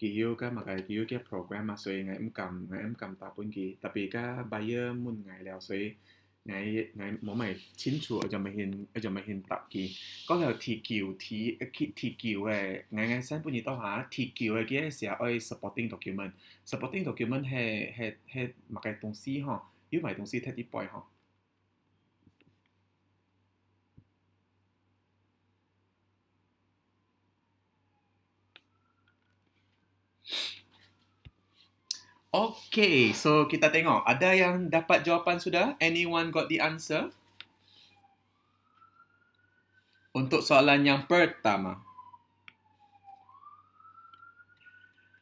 กิ่ยูก็มาไกกิ่ยูแค่โปรแกรมมาสวยไงอึมกำไงอึมกำตาปุ่นกีแต่ปีก็เออร์มุ่นไงแล้วสวย你你冇咪清楚，我就咪現我就咪現特技。嗰條鐵橋鐵鐵鐵橋咧，眼眼新半年多下鐵橋嘅嘅時候，我 supporting document，supporting document 係係係乜嘅東西嗬？要買東西睇啲背嗬。Okay, so kita tengok. Ada yang dapat jawapan sudah? Anyone got the answer? Untuk soalan yang pertama.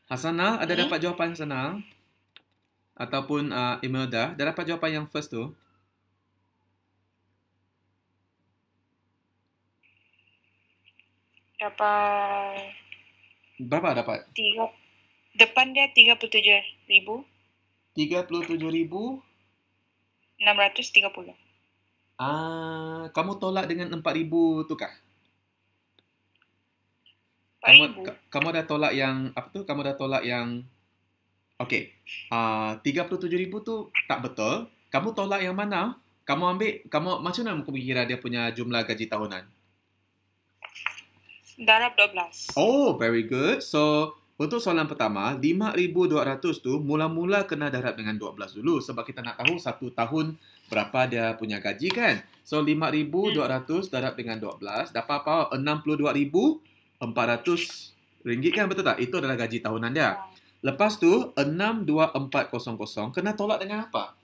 Hasanah, ada hmm? dapat jawapan Hasanah? Ataupun uh, Imelda, ada dapat jawapan yang first tu? Dapat... Berapa dapat? Tiga. Depan dia 37,000. 37,000. Ah, kamu tolak dengan 4,000 tu kah? Kamu, kamu dah tolak yang apa tu? Kamu dah tolak yang Okey. Ah, uh, 37,000 tu tak betul. Kamu tolak yang mana? Kamu ambil kamu macam mana kamu kira dia punya jumlah gaji tahunan? Darab 12. Oh, very good. So, untuk soalan pertama, 5200 tu mula-mula kena darab dengan 12 dulu sebab kita nak tahu satu tahun berapa dia punya gaji kan. So 5200 hmm. darab dengan 12 dapat apa? 62400 ringgit kan betul tak? Itu adalah gaji tahunan dia. Lepas tu 62400 kena tolak dengan apa?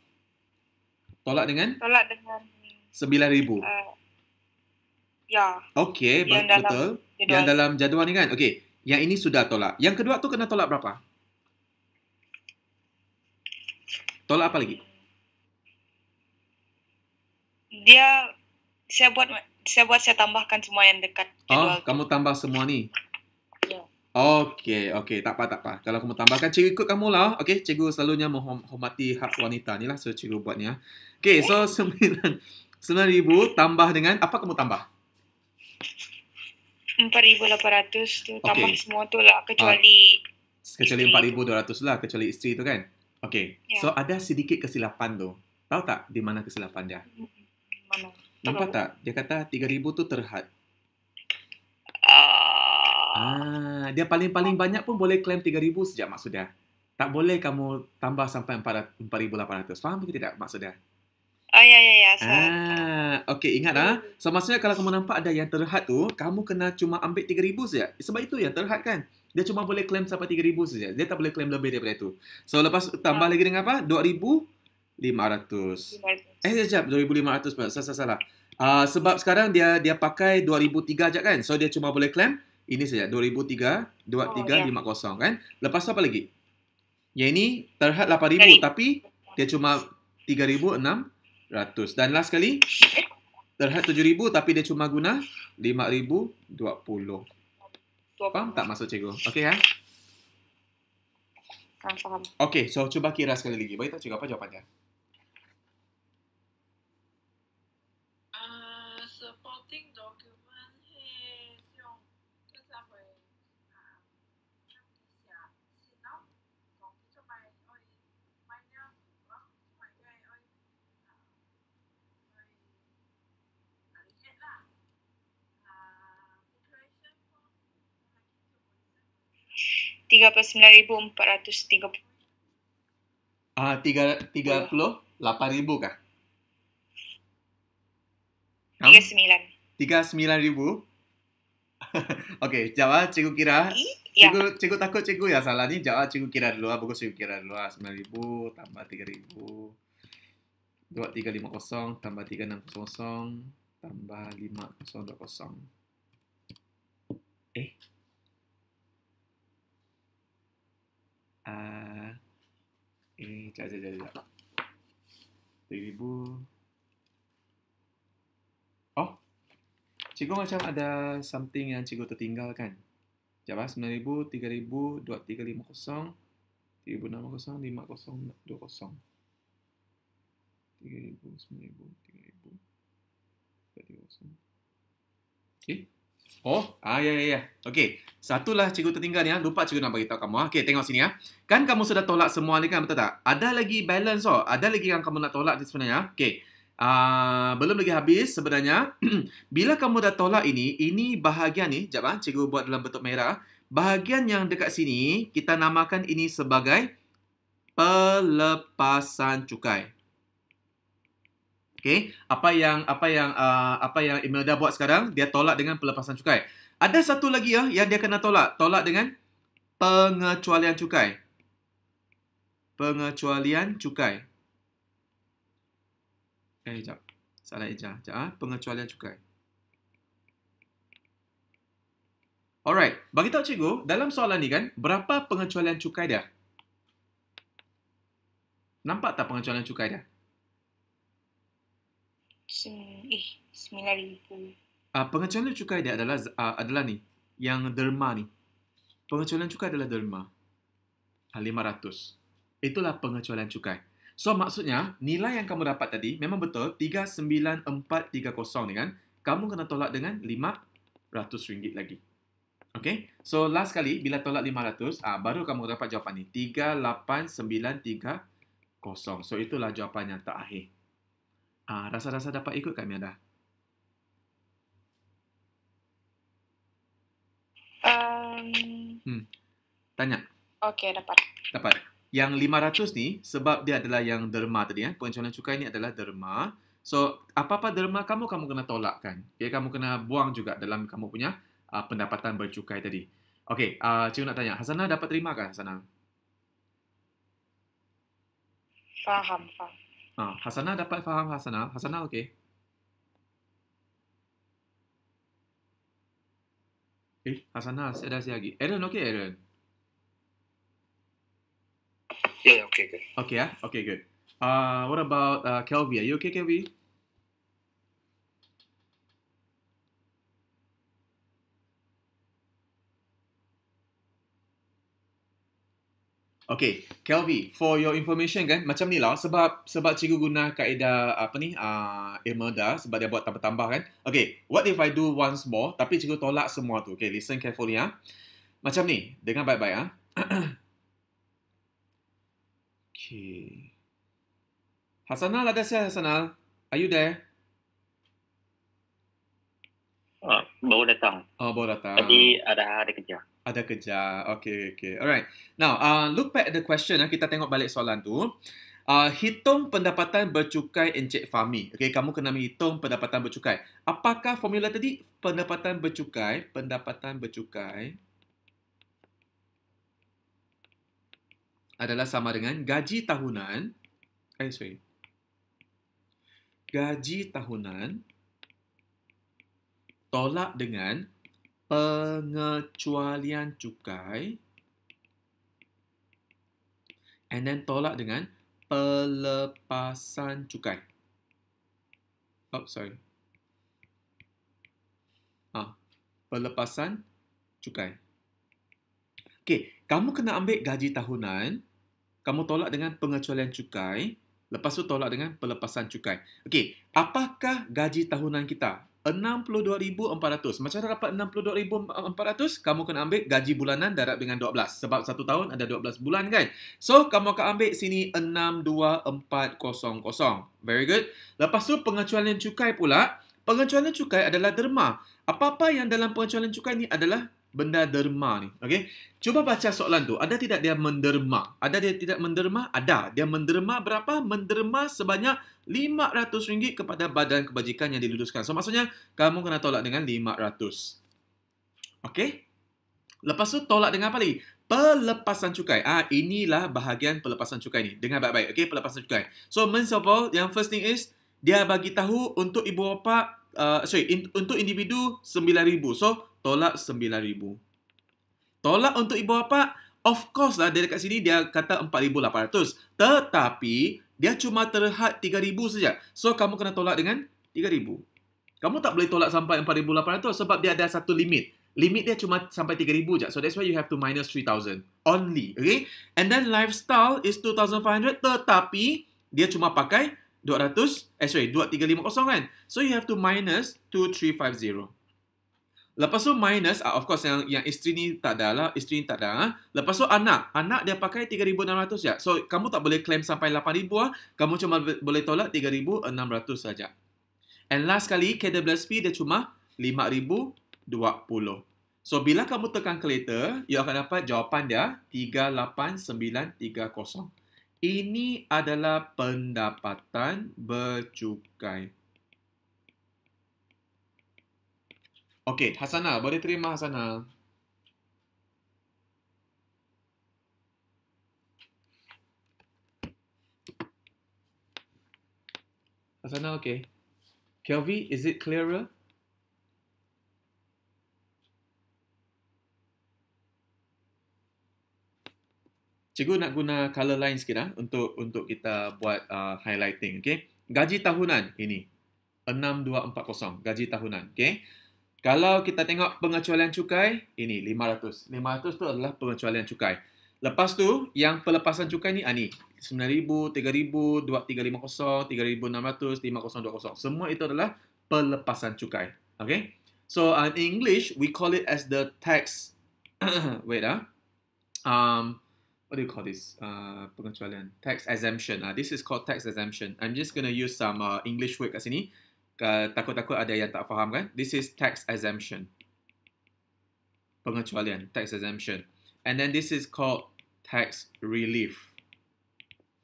Tolak dengan? Tolak dengan 9000. Uh, eh, ya. Okey, betul. Yang dalam jadual ni kan. Okey. Yang ini sudah tolak. Yang kedua tu kena tolak berapa? Tolak apa lagi? Dia saya buat saya buat saya tambahkan semua yang dekat kedua. Oh, kamu tambah semua ni. Ya. Okey, okey, tak apa tak apa. Kalau kamu tambahkan cikgu ikut kamu lah. Oh. Okey, cikgu selalunya menghormati hak wanita inilah so cikgu buatnya. Ah. Okey, so 9 9000 tambah dengan apa kamu tambah? 4,800 tu tambah semua tu lah ah. kecuali uh, kecuali 4,200 lah kecuali isteri tu kan Okay, yeah. so ada sedikit kesilapan tu tahu tak di mana kesilapan dia hmm, mana? nampak tak dia kata 3,000 tu terhad uh... ah, dia paling-paling banyak pun boleh claim 3,000 sejak maksudnya tak boleh kamu tambah sampai 4,800 faham ke tidak maksudnya Oh ya ya ya. Ah, okay ingat ah. Ha? So maksudnya kalau kamu nampak ada yang terhad tu, kamu kena cuma ambil 3000 saja. Sebab itu yang terhad kan. Dia cuma boleh claim sampai 3000 saja. Dia tak boleh claim lebih daripada itu. So lepas tambah ah. lagi dengan apa? 2500. 500. Eh sekejap 2500 pak. Salah salah. Uh, sebab sekarang dia dia pakai 2003 saja kan. So dia cuma boleh claim ini saja 2003 2350 oh, ya. kan. Lepas tu apa lagi? Yang ini terhad 8000 tapi dia cuma 3006 ratus. Dan last sekali, terhad tujuh ribu tapi dia cuma guna lima ribu dua puluh. Faham tak masuk cikgu? Okey ya? Faham, faham. Okey, so cuba kira sekali lagi. Bagi tahu cikgu apa jawapannya? Uh, supporting document 39,430. Ah, tiga tiga puluh uh, 38,000 kah? sembilan ribu. Okay jawab ah, cikgu kira. Ya. Cikgu, ya. cikgu takut cikgu ya salah ni. Jawab ah, cikgu kira dulu. Ah, bagus cikgu kira dulu. ribu tambah tiga tiga ribu. Dua lima kosong tambah tiga enam kosong tambah lima kosong kosong. Eh, Ah, ini jadi jadi. 1000. Oh. Cikgu macam ada something yang cikgu tertinggal kan? Jap ah 9000 3000 2350 3060 5020 3000 9000 3000 3000 Okay. Oh, ah ya ya ya. Okey. Satulah cikgu tertinggal ni ah. Lupa cikgu nak bagi tahu kamu ah. Okey, tengok sini ah. Kan kamu sudah tolak semua ni kan betul tak? Ada lagi balance oh. Ada lagi yang kamu nak tolak sebenarnya. Ah. Okey. uh, belum lagi habis sebenarnya. Bila kamu dah tolak ini, ini bahagian ni, jap ah, cikgu buat dalam bentuk merah. Ah. Bahagian yang dekat sini kita namakan ini sebagai pelepasan cukai. Okay, apa yang apa yang uh, apa yang Imelda buat sekarang dia tolak dengan pelepasan cukai. Ada satu lagi ya yang dia kena tolak, tolak dengan pengecualian cukai. Pengecualian cukai. Eh, jap. Salah eja. Jap, ah. pengecualian cukai. Alright, bagi tahu cikgu, dalam soalan ni kan, berapa pengecualian cukai dia? Nampak tak pengecualian cukai dia? sembilan eh, ribu. Ah uh, pengecualian cukai dia adalah uh, adalah ni yang derma ni. Pengecualian cukai adalah derma. Ah, lima ratus. Itulah pengecualian cukai. So maksudnya nilai yang kamu dapat tadi memang betul 39430 ni kan. Kamu kena tolak dengan RM500 lagi. Okay. So last kali bila tolak RM500 ah, baru kamu dapat jawapan ni 38930. So itulah jawapan yang terakhir. Ah, uh, rasa-rasa dapat ikut kami ada. Uh, um, hmm. Tanya. Okey, dapat. Dapat. Yang 500 ni sebab dia adalah yang derma tadi ya. Poin cawangan cukai ni adalah derma. So, apa-apa derma kamu kamu kena tolakkan. Okay, kamu kena buang juga dalam kamu punya uh, pendapatan bercukai tadi. Okey, uh, ah, cikgu nak tanya, Hasanah dapat terima ke Hasana? Faham, faham. Ah, Hasana dapat faham Hasana. Hasana okey. Eh, Hasana ada dah lagi. Aaron okey Aaron. Yeah, ya, ya, okay, good. Okay, ah, okay, good. Uh, what about uh, Kelvin? Are you okay, Kelvin? Okay, Kelvi, for your information kan, macam ni lah sebab sebab cikgu guna kaedah apa ni, uh, ilmu dah sebab dia buat tambah-tambah kan. Okay, what if I do once more tapi cikgu tolak semua tu. Okay, listen carefully ya. Macam ni, dengar baik-baik ya. okay. Hasanah, ada siapa Hasanah? Are you there? Uh, baru datang. Oh, baru datang. Tadi ada hari kerja ada kerja. Okay, okay. Alright. Now, uh, look back at the question. Uh, kita tengok balik soalan tu. Uh, hitung pendapatan bercukai Encik Fahmi. Okay, kamu kena menghitung pendapatan bercukai. Apakah formula tadi? Pendapatan bercukai. Pendapatan bercukai. Adalah sama dengan gaji tahunan. Eh, sorry. Gaji tahunan. Tolak dengan pengecualian cukai and then tolak dengan pelepasan cukai. Oh, sorry. Ah, pelepasan cukai. Okay, kamu kena ambil gaji tahunan, kamu tolak dengan pengecualian cukai, lepas tu tolak dengan pelepasan cukai. Okey, apakah gaji tahunan kita? 62,400. Macam mana dapat 62,400? Kamu kena ambil gaji bulanan darab dengan 12. Sebab satu tahun ada 12 bulan kan? So, kamu akan ambil sini 62,400. Very good. Lepas tu, pengecualian cukai pula. Pengecualian cukai adalah derma. Apa-apa yang dalam pengecualian cukai ni adalah benda derma ni. Okay? Cuba baca soalan tu. Ada tidak dia menderma? Ada dia tidak menderma? Ada. Dia menderma berapa? Menderma sebanyak RM500 kepada badan kebajikan yang diluluskan. So, maksudnya kamu kena tolak dengan RM500. Okay? Lepas tu tolak dengan apa lagi? Pelepasan cukai. Ah inilah bahagian pelepasan cukai ni. Dengar baik-baik. Okay, pelepasan cukai. So, most yang first thing is, dia bagi tahu untuk ibu bapa, uh, sorry, in, untuk individu RM9,000. So, tolak 9,000. Tolak untuk ibu bapa, of course lah dia dekat sini dia kata 4,800. Tetapi, dia cuma terhad 3,000 saja. So, kamu kena tolak dengan 3,000. Kamu tak boleh tolak sampai 4,800 sebab dia ada satu limit. Limit dia cuma sampai 3,000 saja. So, that's why you have to minus 3,000 only. Okay? And then, lifestyle is 2,500 tetapi dia cuma pakai 200, eh sorry, 2350 kan? So, you have to minus 2350. Lepas tu minus, uh, of course yang yang isteri ni tak ada lah, isteri ni tak ada lah. Lepas tu anak, anak dia pakai 3,600 ya. So, kamu tak boleh claim sampai 8,000 lah, kamu cuma boleh tolak 3,600 saja. And last kali, KWSP dia cuma 5,020. So, bila kamu tekan kereta, you akan dapat jawapan dia 38930. Ini adalah pendapatan bercukai. Okey, Hasana, boleh terima Hasana. Hasana, okey. Kelvi, is it clearer? Cikgu nak guna color line sikit ah untuk untuk kita buat uh, highlighting, Okay. Gaji tahunan ini 6240 gaji tahunan, Okay. Kalau kita tengok pengecualian cukai, ini 500. 500 tu adalah pengecualian cukai. Lepas tu, yang pelepasan cukai ni, ah, ni 9,000, 3,000, 2,350, 3,600, 5,020. Semua itu adalah pelepasan cukai. Okay? So, ah, in English, we call it as the tax. Wait ah. Um, what do you call this? Uh, pengecualian. Tax exemption. Uh, this is called tax exemption. I'm just going to use some uh, English word kat sini takut-takut ada yang tak faham kan? This is tax exemption. Pengecualian, tax exemption. And then this is called tax relief.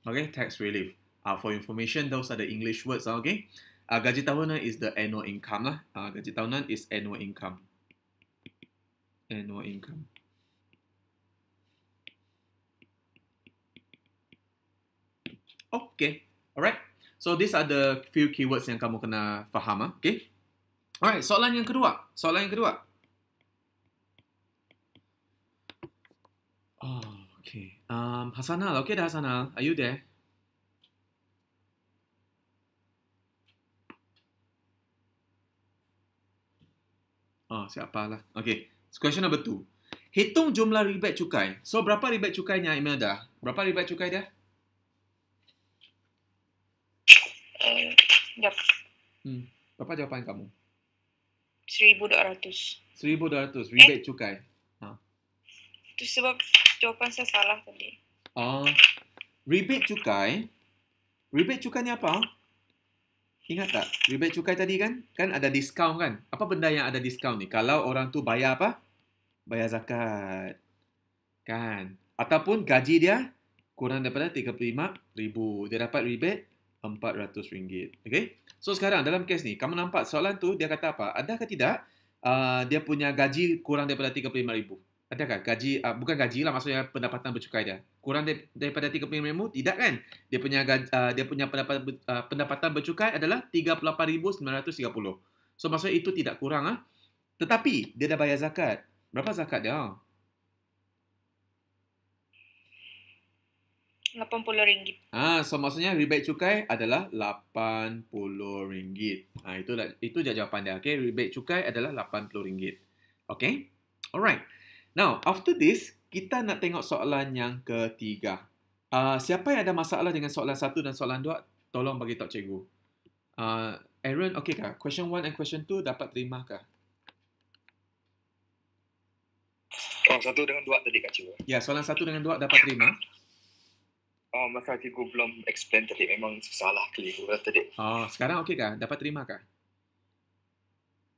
Okay, tax relief. Uh, for information, those are the English words, ah, okay? Uh, gaji tahunan is the annual income lah. Uh, gaji tahunan is annual income. Annual income. Okay, alright. So these are the few keywords yang kamu kena faham, ah. okay? Alright, soalan yang kedua. Soalan yang kedua. Oh, okay. Um, Hasanal, okay dah Hasanal. Are you there? Oh, siapa lah. Okay. So, question number two. Hitung jumlah ribet cukai. So, berapa ribet cukainya, Imelda? Berapa ribet cukai dia? Hmm. Berapa jawapan kamu? 1200. 1200 eh. rebate eh? cukai. Ha. Itu sebab jawapan saya salah tadi. Ah. Uh, rebate cukai. Rebate cukai ni apa? Ingat tak? Rebate cukai tadi kan? Kan ada diskaun kan? Apa benda yang ada diskaun ni? Kalau orang tu bayar apa? Bayar zakat. Kan? Ataupun gaji dia kurang daripada 35 ribu. Dia dapat rebate RM400. Okay? So sekarang dalam kes ni, kamu nampak soalan tu dia kata apa? Adakah tidak uh, dia punya gaji kurang daripada RM35,000? Adakah gaji, uh, bukan gaji lah maksudnya pendapatan bercukai dia. Kurang daripada RM35,000? Tidak kan? Dia punya uh, dia punya pendapatan, uh, pendapatan bercukai adalah RM38,930. So maksudnya itu tidak kurang ah. Tetapi dia dah bayar zakat. Berapa zakat dia? Ah? RM80. Ah, so maksudnya rebate cukai adalah RM80. Ah, itu dah, itu dah jawapan dia. Okay, rebate cukai adalah RM80. Okay, alright. Now, after this, kita nak tengok soalan yang ketiga. Uh, siapa yang ada masalah dengan soalan satu dan soalan dua, tolong bagi tahu cikgu. Uh, Aaron, okay kah? Question one and question two dapat terima kah? Soalan satu dengan dua tadi, Kak Cikgu. Ya, soalan satu dengan dua dapat terima. Oh, masa aku belum explain tadi memang susah lah keliru tadi. Oh, sekarang okey kah? Dapat terima kah?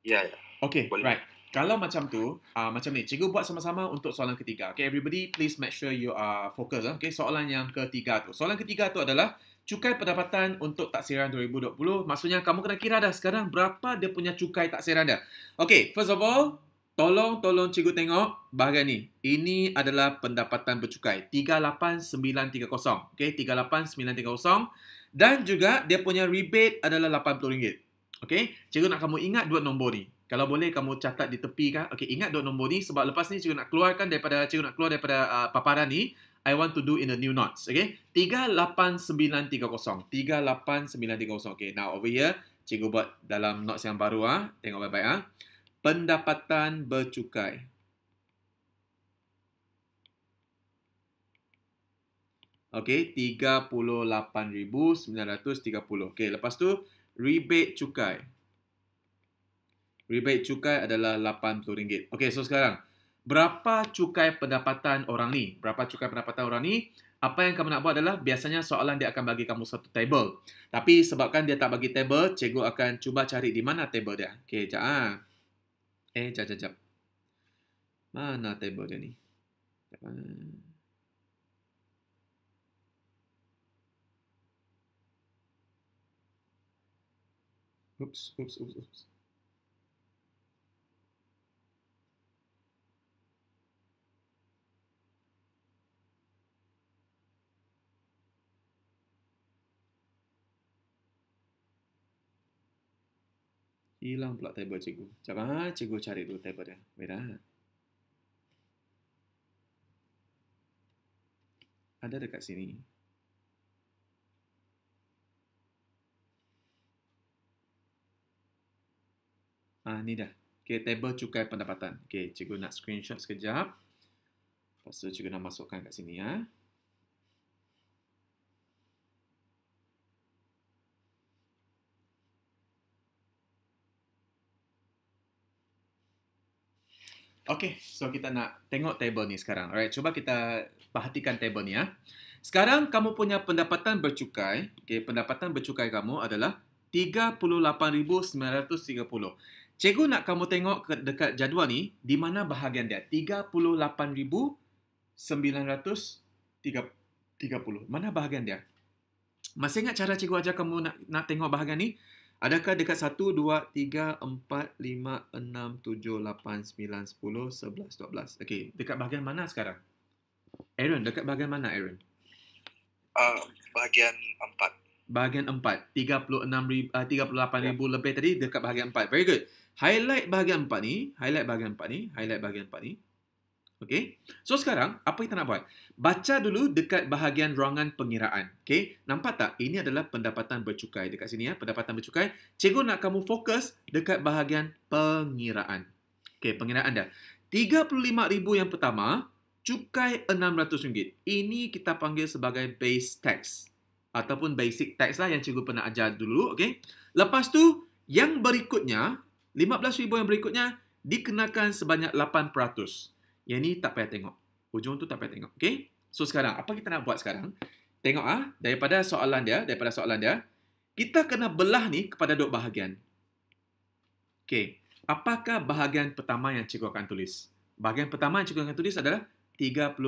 Ya, yeah, ya. Yeah. Okay, Boleh. right. Kalau macam tu, uh, macam ni. Cikgu buat sama-sama untuk soalan ketiga. Okay, everybody please make sure you are focused. Ah. Okay, soalan yang ketiga tu. Soalan ketiga tu adalah cukai pendapatan untuk taksiran 2020. Maksudnya kamu kena kira dah sekarang berapa dia punya cukai taksiran dia. Okay, first of all, Tolong, tolong cikgu tengok bahagian ni. Ini adalah pendapatan bercukai. 38930. Okey, 38930. Dan juga dia punya rebate adalah RM80. Okey, cikgu nak kamu ingat dua nombor ni. Kalau boleh kamu catat di tepi kan. Okey, ingat dua nombor ni sebab lepas ni cikgu nak keluarkan daripada cikgu nak keluar daripada uh, paparan ni. I want to do in the new notes. Okay, 38930. 38930. Okay, now over here. Cikgu buat dalam notes yang baru Ha. Tengok baik-baik ah. Ha pendapatan bercukai. Okey, 38,930. Okey, lepas tu rebate cukai. Rebate cukai adalah RM80. Okey, so sekarang berapa cukai pendapatan orang ni? Berapa cukai pendapatan orang ni? Apa yang kamu nak buat adalah biasanya soalan dia akan bagi kamu satu table. Tapi sebabkan dia tak bagi table, cikgu akan cuba cari di mana table dia. Okey, jap ah. Eh, jap, jap, jap. Mana table dia ni? Jap, mana? Eh. Oops, oops, oops, oops. Hilang pula table cikgu. Sekejap lah, cikgu cari dulu table dia. Wait lah. Ada dekat sini. Ah, ni dah. Okay, table cukai pendapatan. Okay, cikgu nak screenshot sekejap. Lepas tu cikgu nak masukkan kat sini ya. Okay, so kita nak tengok table ni sekarang. Alright, cuba kita perhatikan table ni ya. Sekarang kamu punya pendapatan bercukai, okay, pendapatan bercukai kamu adalah 38,930. Cikgu nak kamu tengok ke dekat jadual ni, di mana bahagian dia? 38,930. Mana bahagian dia? Masih ingat cara cikgu ajar kamu nak, nak tengok bahagian ni? Adakah dekat 1, 2, 3, 4, 5, 6, 7, 8, 9, 10, 11, 12? Okey, dekat bahagian mana sekarang? Aaron, dekat bahagian mana Aaron? Uh, bahagian 4. Bahagian 4. 36, uh, 38 yeah. ribu lebih tadi dekat bahagian 4. Very good. Highlight bahagian 4 ni. Highlight bahagian 4 ni. Highlight bahagian 4 ni. Okay? So sekarang, apa kita nak buat? Baca dulu dekat bahagian ruangan pengiraan. Okay? Nampak tak? Ini adalah pendapatan bercukai dekat sini. ya. Pendapatan bercukai. Cikgu nak kamu fokus dekat bahagian pengiraan. Okay, pengiraan dah. RM35,000 yang pertama, cukai RM600. Ini kita panggil sebagai base tax. Ataupun basic tax lah yang cikgu pernah ajar dulu. Okay? Lepas tu, yang berikutnya, RM15,000 yang berikutnya, dikenakan sebanyak 8%. Yang ni tak payah tengok. Hujung tu tak payah tengok. Okay? So sekarang, apa kita nak buat sekarang? Tengok ah daripada soalan dia, daripada soalan dia, kita kena belah ni kepada dua bahagian. Okay. Apakah bahagian pertama yang cikgu akan tulis? Bahagian pertama yang cikgu akan tulis adalah 35,000.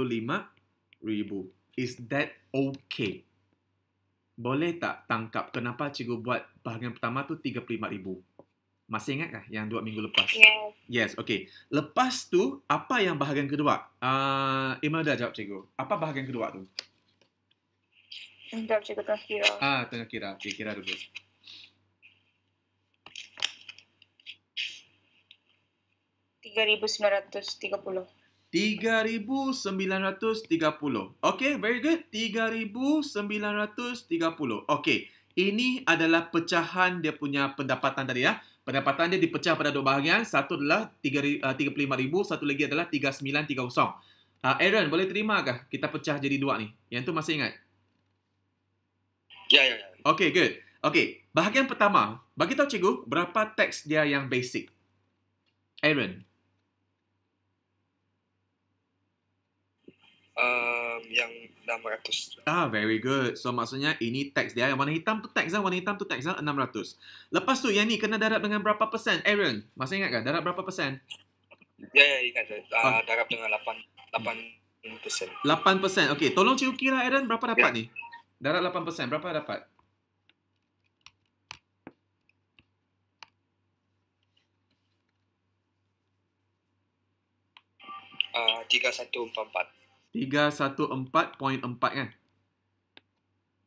Is that okay? Boleh tak tangkap kenapa cikgu buat bahagian pertama tu 35,000? Masih ingat kah yang dua minggu lepas? Yes. Yes, okay. Lepas tu, apa yang bahagian kedua? Uh, dah jawab cikgu. Apa bahagian kedua tu? Jawab cikgu tengah kira. Ah, tengah kira. Okay, kira dulu. Tiga ribu sembilan ratus tiga puluh. Tiga ribu sembilan ratus tiga puluh. Okay, very good. Tiga ribu sembilan ratus tiga puluh. Okay, ini adalah pecahan dia punya pendapatan tadi ya. Pendapatan dia dipecah pada dua bahagian. Satu adalah RM35,000, uh, satu lagi adalah RM39,300. Uh, Aaron, boleh terima kah kita pecah jadi dua ni? Yang tu masih ingat? Ya, ya, ya. Okay, good. Okay, bahagian pertama. Bagi tahu cikgu, berapa tax dia yang basic? Aaron. Uh, um, yang 600. Ah, very good. So maksudnya ini teks dia yang warna hitam tu teks lah, warna hitam tu teks lah 600. Lepas tu yang ni kena darab dengan berapa persen? Aaron, masih ingat kan darab berapa persen? Ya, ya, ingat saya. Uh, ah. darab dengan 8 8 persen. 8 Okey, tolong cik ukir lah Aaron, berapa dapat yeah. ni? Darat 8 persen, berapa dapat? Uh, ah, 3144. 314.4 kan?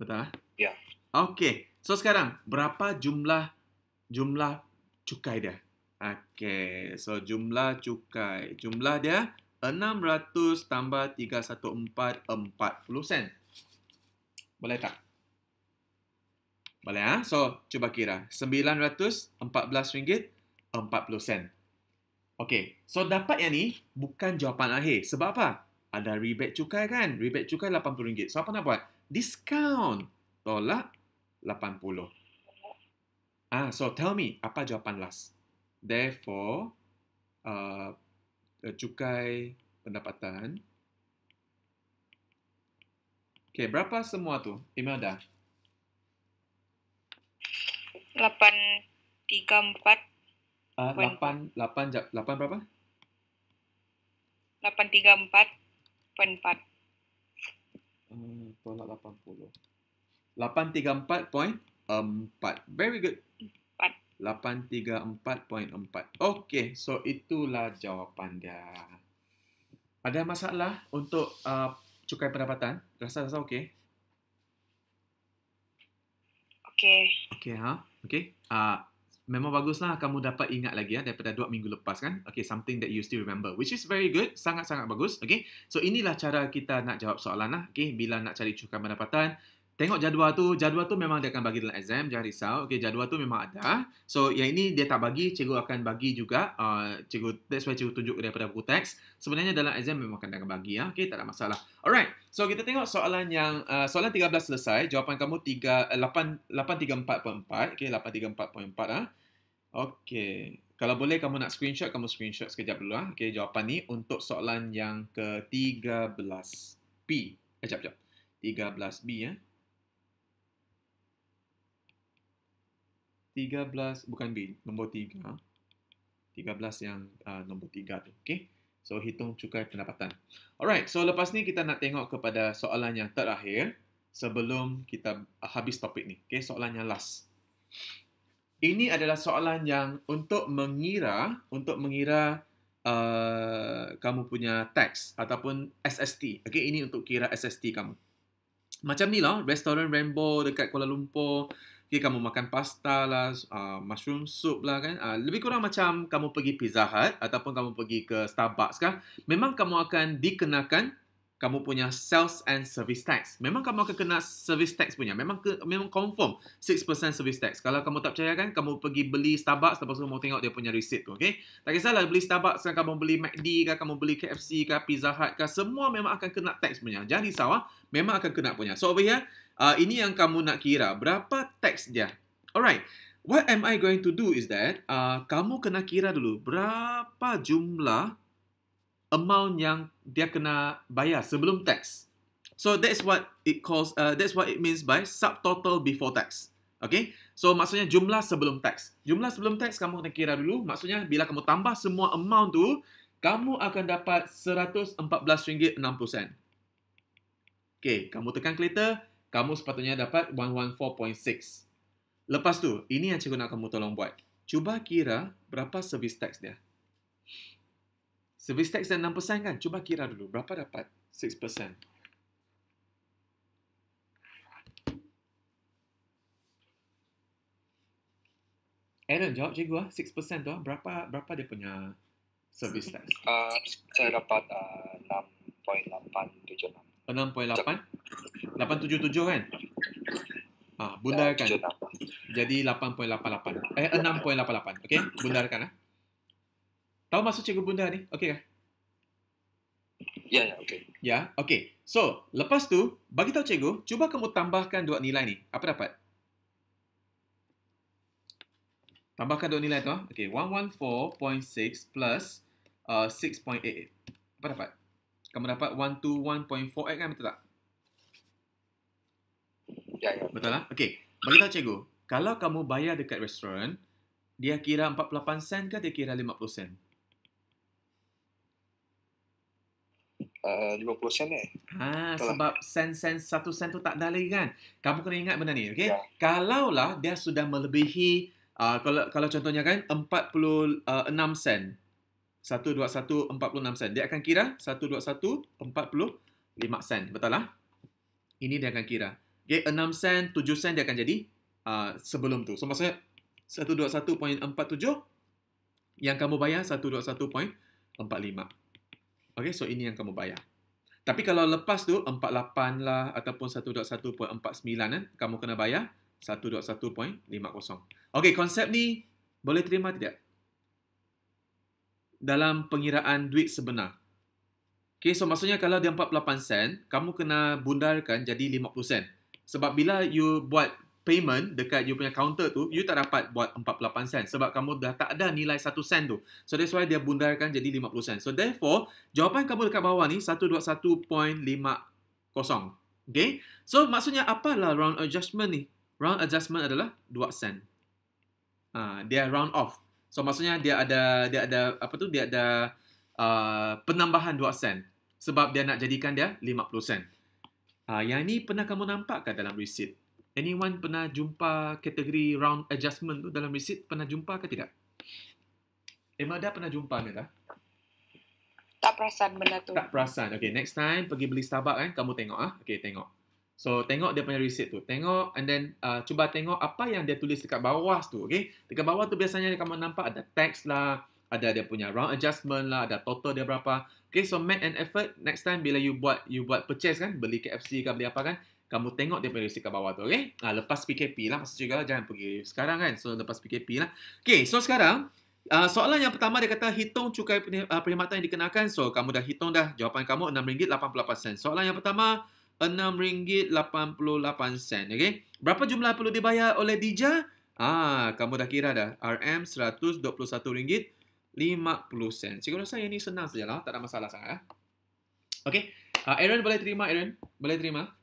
Betul lah? Ya. Okey. So sekarang, berapa jumlah jumlah cukai dia? Okey. So jumlah cukai. Jumlah dia 600 tambah 314, 40 sen. Boleh tak? Boleh ah. Ha? So cuba kira. 914 ringgit 40 sen. Okey. So dapat yang ni bukan jawapan akhir. Sebab apa? ada rebate cukai kan? Rebate cukai RM80. So, apa nak buat? Discount. Tolak RM80. Ah, so tell me, apa jawapan last? Therefore, uh, cukai pendapatan. Okay, berapa semua tu? Email dah. 834. Uh, 8, 8, 8 berapa? 834. Poin empat. Tolak hmm, lapan puluh. Lapan tiga empat poin empat. Very good. Empat. Lapan tiga empat poin empat. Okay, so itulah jawapan dia. Ada masalah untuk uh, cukai pendapatan? Rasa-rasa okey? Okey. Okey, ha? Huh? Okey. Uh, memang baguslah kamu dapat ingat lagi ya daripada 2 minggu lepas kan. Okay, something that you still remember. Which is very good. Sangat-sangat bagus. Okay, so inilah cara kita nak jawab soalan lah. Okay, bila nak cari cukai pendapatan, Tengok jadual tu, jadual tu memang dia akan bagi dalam exam, jangan risau. Okay, jadual tu memang ada. So, yang ini dia tak bagi, cikgu akan bagi juga. Uh, cikgu, that's why cikgu tunjuk daripada buku teks. Sebenarnya dalam exam memang akan dia akan bagi. Ya. Okey, tak ada masalah. Alright, so kita tengok soalan yang, uh, soalan 13 selesai. Jawapan kamu 3, Okay, 8, 834.4. Okey, 834.4. Ha. Uh. Okay. Kalau boleh kamu nak screenshot, kamu screenshot sekejap dulu. Ha? Ah. Okay, jawapan ni untuk soalan yang ke-13 B. Eh, sekejap, sekejap. 13 B, ya. Eh? 13, bukan B, nombor 3. 13 ah. yang uh, nombor 3 tu, okay. So, hitung cukai pendapatan. Alright, so lepas ni kita nak tengok kepada soalan yang terakhir sebelum kita habis topik ni. Okay, soalan yang last. Ini adalah soalan yang untuk mengira, untuk mengira uh, kamu punya tax ataupun SST. Okay, ini untuk kira SST kamu. Macam ni lah, restoran Rainbow dekat Kuala Lumpur. Okay, kamu makan pasta lah, uh, mushroom soup lah kan. Uh, lebih kurang macam kamu pergi Pizza Hut ataupun kamu pergi ke Starbucks kan. Memang kamu akan dikenakan kamu punya sales and service tax. Memang kamu akan kena service tax punya. Memang ke, memang confirm 6% service tax. Kalau kamu tak percaya kan, kamu pergi beli Starbucks lepas tu kamu tengok dia punya receipt tu, okey? Tak kisahlah beli Starbucks kan kamu beli McD ke, kamu beli KFC ke, Pizza Hut ke, semua memang akan kena tax punya. Jangan risau ah, memang akan kena punya. So over here, uh, ini yang kamu nak kira, berapa tax dia? Alright. What am I going to do is that uh, kamu kena kira dulu berapa jumlah amount yang dia kena bayar sebelum tax. So that's what it calls, uh, that's what it means by subtotal before tax. Okay, so maksudnya jumlah sebelum tax. Jumlah sebelum tax kamu kena kira dulu. Maksudnya bila kamu tambah semua amount tu, kamu akan dapat seratus empat belas ringgit enam puluh sen. Okay, kamu tekan kereta, kamu sepatutnya dapat one one four point six. Lepas tu, ini yang cikgu nak kamu tolong buat. Cuba kira berapa service tax dia. Service tax dan 6% kan? Cuba kira dulu. Berapa dapat 6%? Aaron, jawab cikgu lah. 6% tu lah. Berapa, berapa dia punya service tax? Uh, saya dapat uh, 6.876. 6.8? 877 kan? Ah, bundarkan. Jadi 8.88. Eh, 6.88. Okay, bundarkan lah. Tahu maksud cikgu bunda ni? Okey kah? Ya, yeah, ya, yeah, okey. Ya, yeah? okey. So, lepas tu, bagi tahu cikgu, cuba kamu tambahkan dua nilai ni. Apa dapat? Tambahkan dua nilai tu. Ha? Okey, 114.6 plus uh, 6.88. Apa dapat? Kamu dapat 121.48 kan, betul tak? Ya, yeah, ya. Yeah. Betul lah? Okey, bagi tahu cikgu. Kalau kamu bayar dekat restoran, dia kira 48 sen ke dia kira 50 sen? uh, 50 sen eh. Ha, lah. sebab sen sen satu sen tu tak ada lagi kan. Kamu kena ingat benda ni, okay Yeah. Kalaulah dia sudah melebihi uh, kalau kalau contohnya kan 46 uh, sen. 1 2 1 46 sen. Dia akan kira 1 2 1 sen. Betul lah? Ini dia akan kira. okay 6 sen, 7 sen dia akan jadi uh, sebelum tu. So maksudnya 1 2 1.47 yang kamu bayar 1 2 1.45. Okay, so ini yang kamu bayar. Tapi kalau lepas tu 48 lah ataupun 1.1.49 eh, kamu kena bayar 1.1.50. Okay, konsep ni boleh terima tidak? Dalam pengiraan duit sebenar. Okay, so maksudnya kalau dia 48 sen, kamu kena bundarkan jadi 50 sen. Sebab bila you buat payment dekat you punya counter tu, you tak dapat buat 48 sen sebab kamu dah tak ada nilai 1 sen tu. So that's why dia bundarkan jadi 50 sen. So therefore, jawapan kamu dekat bawah ni 121.50. Okay? So maksudnya apalah round adjustment ni? Round adjustment adalah 2 sen. Uh, dia round off. So maksudnya dia ada dia ada apa tu dia ada uh, penambahan 2 sen sebab dia nak jadikan dia 50 sen. Uh, yang ni pernah kamu nampak ke dalam receipt? Anyone pernah jumpa kategori round adjustment tu dalam receipt? Pernah jumpa ke tidak? Emada pernah jumpa, Amira? Tak perasan benda tu. Tak perasan. Okay, next time pergi beli Starbuck kan, eh, kamu tengok ah. Okay, tengok. So, tengok dia punya receipt tu. Tengok and then uh, cuba tengok apa yang dia tulis dekat bawah tu, okay? Dekat bawah tu biasanya kamu nampak ada tax lah, ada dia punya round adjustment lah, ada total dia berapa. Okay, so make an effort next time bila you buat you buat purchase kan, beli KFC ke beli apa kan, kamu tengok dia punya receipt bawah tu, okay? Ha, ah, lepas PKP lah, maksud juga jangan pergi sekarang kan? So, lepas PKP lah. Okay, so sekarang, uh, soalan yang pertama dia kata, hitung cukai ah, perkhidmatan yang dikenakan. So, kamu dah hitung dah jawapan kamu RM6.88. Soalan yang pertama, RM6.88, okay? Berapa jumlah perlu dibayar oleh Dija? Ah, kamu dah kira dah. RM121.50. Cikgu rasa yang ni senang sajalah, tak ada masalah sangat. Eh? Okay, uh, Aaron boleh terima, Aaron? Boleh terima?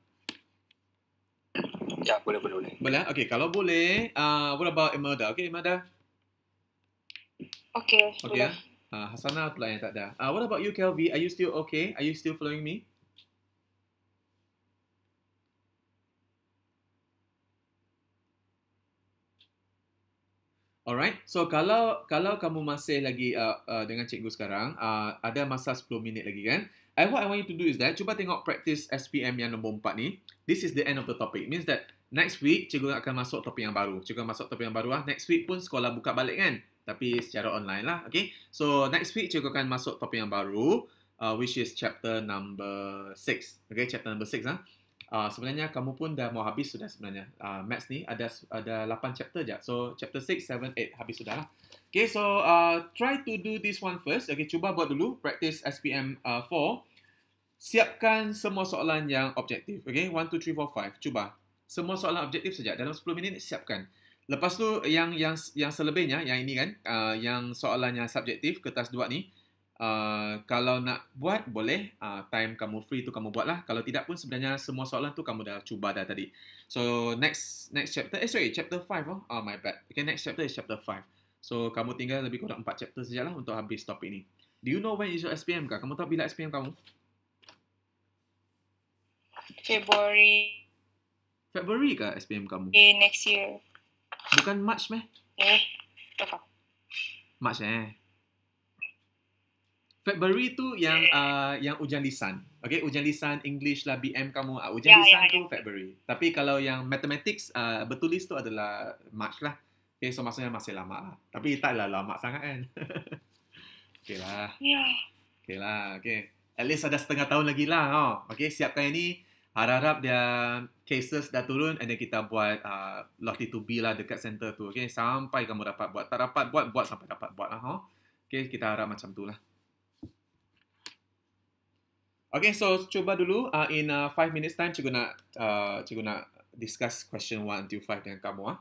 Ya, boleh boleh boleh. Boleh. Eh? Okay, kalau boleh, uh, what about Imada? Okay, Imada. Okay. Okay. Ya? Uh, Hasana pula yang tak ada. Uh, what about you, Kelvi? Are you still okay? Are you still following me? Alright, so kalau kalau kamu masih lagi uh, uh, dengan cikgu sekarang, uh, ada masa 10 minit lagi kan? I what I want you to do is that, cuba tengok practice SPM yang nombor 4 ni. This is the end of the topic. It means that Next week, cikgu akan masuk topik yang baru. Cikgu masuk topik yang baru lah. Next week pun sekolah buka balik kan? Tapi secara online lah. Okay? So, next week cikgu akan masuk topik yang baru. Uh, which is chapter number 6. Okay, chapter number 6 lah. Ha? Uh, sebenarnya kamu pun dah mau habis sudah sebenarnya. Uh, maths ni ada ada 8 chapter je. So, chapter 6, 7, 8 habis sudah lah. Okay, so uh, try to do this one first. Okay, cuba buat dulu. Practice SPM uh, Siapkan semua soalan yang objektif. Okay, 1, 2, 3, 4, 5. Cuba semua soalan objektif saja dalam 10 minit siapkan lepas tu yang yang yang selebihnya yang ini kan uh, yang soalannya subjektif kertas dua ni Uh, kalau nak buat boleh uh, time kamu free tu kamu buatlah kalau tidak pun sebenarnya semua soalan tu kamu dah cuba dah tadi so next next chapter eh sorry chapter 5 oh. oh my bad okay next chapter is chapter 5 so kamu tinggal lebih kurang 4 chapter sajalah untuk habis topik ni do you know when is your SPM ka? kamu tahu bila SPM kamu February February ke SPM kamu? Eh, next year. Bukan March meh? Eh, apa? March eh. February tu yang uh, yang ujian lisan. Okay, ujian lisan English lah, BM kamu. Uh, ah, ujian yeah, ya, lisan yeah, tu yeah. February. Tapi kalau yang mathematics uh, bertulis tu adalah March lah. Okay, so maksudnya masih lama lah. Tapi taklah lama sangat kan. okay lah. Yeah. Okay lah, okay. At least ada setengah tahun lagi lah. Oh. Okay, siapkan yang ni. Harap-harap dia cases dah turun and then kita buat uh, lottery to be lah dekat center tu. Okay, sampai kamu dapat buat. Tak dapat buat, buat sampai dapat buat lah. Huh? Okay, kita harap macam tu lah. Okay, so cuba dulu uh, in 5 uh, minutes time cikgu nak uh, cikgu nak discuss question 1 to 5 dengan kamu ah. Huh?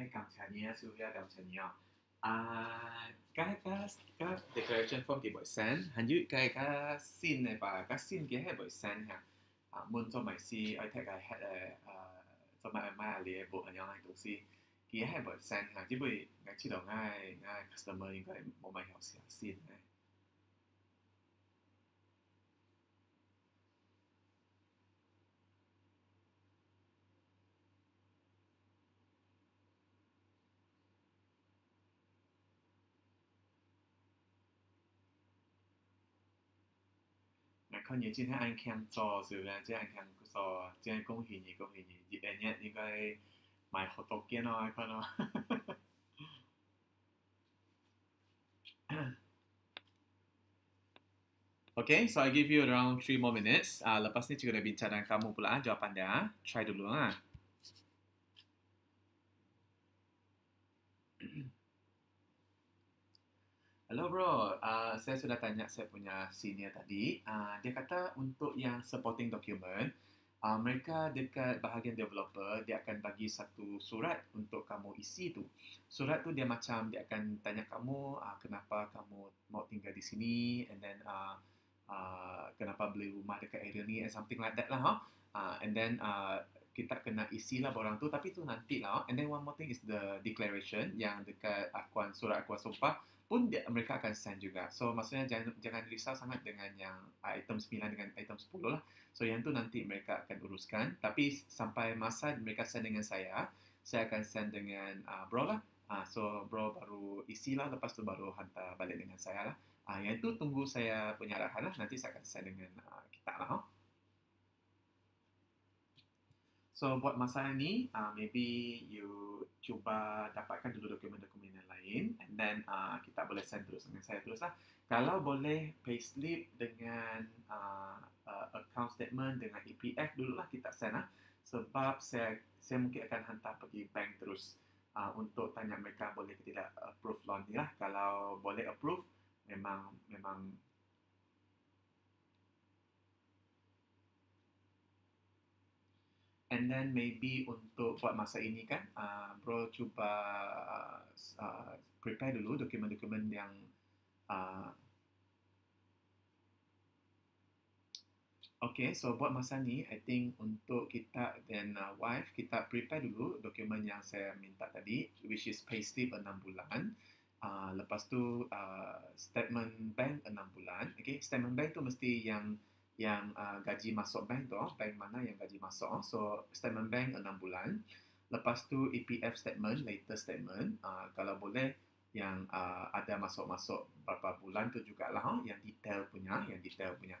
eh, 감사합니다, Sylvia, 감사합니다. À, cái cái cái declaration form thì bởi sen hẳn dưới cái cái xin này và xin kia bởi sen ha à, muốn cho mày si ai ờ, thấy cái hết ờ, ờ, cho mày mày bộ anh nhau này cũng kia bởi sen ha chỉ bởi ngay chỉ đầu ngay ngay customer应该冇买好先先咧。看你今天按看做是不是？今天看做，今天恭喜你，恭喜你！你今年应该买好多件哦，看到吗？Okay, so I give you around three more minutes. Ah, uh, lepas ni cikgu dah bincang dengan kamu pula, jawapan dia. Ah, try dulu lah. Hello bro, uh, saya sudah tanya saya punya senior tadi. Uh, dia kata untuk yang supporting document, uh, mereka dekat bahagian developer, dia akan bagi satu surat untuk kamu isi tu. Surat tu dia macam dia akan tanya kamu uh, kenapa kamu mau tinggal di sini and then uh, uh, kenapa beli rumah dekat area ni and something like that lah. Huh? Ha. Uh, and then uh, kita kena isi lah barang tu tapi tu nanti lah. Huh? Ha. And then one more thing is the declaration yang dekat akuan surat akuan sumpah pun dia, mereka akan send juga. So maksudnya jangan jangan risau sangat dengan yang uh, item 9 dengan item 10 lah. So yang tu nanti mereka akan uruskan. Tapi sampai masa mereka send dengan saya, saya akan send dengan uh, bro lah. Uh, so bro baru isi lah, lepas tu baru hantar balik dengan saya lah. Uh, yang itu tunggu saya punya arahan lah, nanti saya akan send dengan uh, kita lah. Oh. So buat masa ni, uh, maybe you cuba dapatkan dulu dokumen in and then uh, kita boleh send terus dengan saya terus lah. Kalau boleh payslip dengan uh, uh, account statement dengan EPF dulu lah kita send lah. Sebab saya, saya mungkin akan hantar pergi bank terus uh, untuk tanya mereka boleh tidak approve loan ni lah. Kalau boleh approve, memang memang And then maybe untuk buat masa ini kan, uh, bro cuba uh, prepare dulu dokumen-dokumen yang uh, Okay, so buat masa ni, I think untuk kita dan uh, wife, kita prepare dulu dokumen yang saya minta tadi, which is payslip 6 bulan. Uh, lepas tu, uh, statement bank 6 bulan. Okay, statement bank tu mesti yang yang uh, gaji masuk bank tu, bank mana yang gaji masuk. So, statement bank 6 bulan. Lepas tu EPF statement, latest statement. Uh, kalau boleh yang uh, ada masuk-masuk berapa bulan tu juga lah. Huh? Yang detail punya, yang detail punya.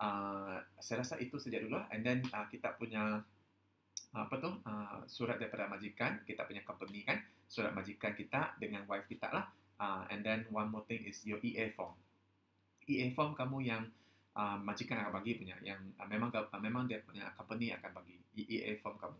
Uh, saya rasa itu saja dulu. lah And then uh, kita punya apa tu uh, surat daripada majikan kita punya company kan surat majikan kita dengan wife kita lah uh, and then one more thing is your EA form EA form kamu yang Ah, majikan akan bagi punya yang uh, memang uh, memang dia punya company akan bagi EEA form kamu.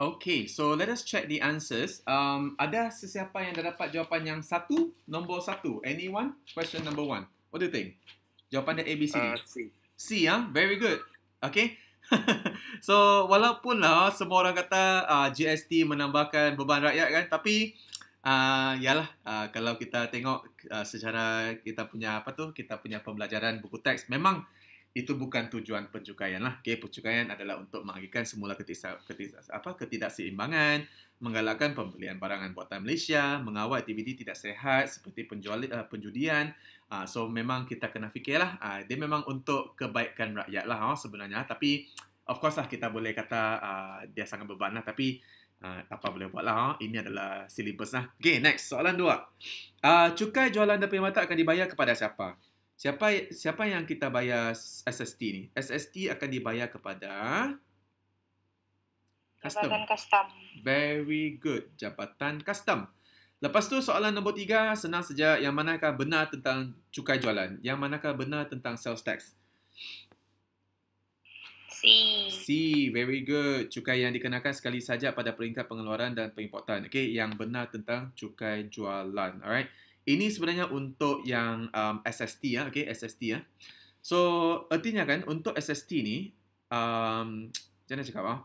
Okay, so let us check the answers. Um, ada sesiapa yang dah dapat jawapan yang satu? Nombor satu. Anyone? Question number one. What do you think? Jawapan dia A, B, C. Uh, C. C, ya? Huh? Very good. Okay. so, walaupun lah semua orang kata uh, GST menambahkan beban rakyat kan, tapi uh, lah uh, kalau kita tengok uh, secara kita punya apa tu, kita punya pembelajaran buku teks, memang itu bukan tujuan pencukaian lah. Okay, pencukaian adalah untuk mengakhirkan semula ketidakseimbangan, menggalakkan pembelian barangan buatan Malaysia, mengawal aktiviti tidak sehat seperti penjual, uh, eh, penjudian. Uh, so, memang kita kena fikirlah. Uh, dia memang untuk kebaikan rakyat lah uh, sebenarnya. Tapi, of course lah kita boleh kata uh, dia sangat beban lah. Tapi, Uh, apa boleh buat lah. Huh? Oh, ini adalah silibus lah. Okay, next. Soalan dua. Uh, cukai jualan depan mata akan dibayar kepada siapa? Siapa siapa yang kita bayar SST ni? SST akan dibayar kepada custom. Jabatan custom. Very good. Jabatan custom. Lepas tu soalan nombor tiga, senang saja. Yang manakah benar tentang cukai jualan? Yang manakah benar tentang sales tax? C. C. Very good. Cukai yang dikenakan sekali saja pada peringkat pengeluaran dan pengimportan. Okay, yang benar tentang cukai jualan. Alright. Ini sebenarnya untuk yang um, SST ya, okay, SST ya. So, artinya kan untuk SST ni, um, macam cakap ah?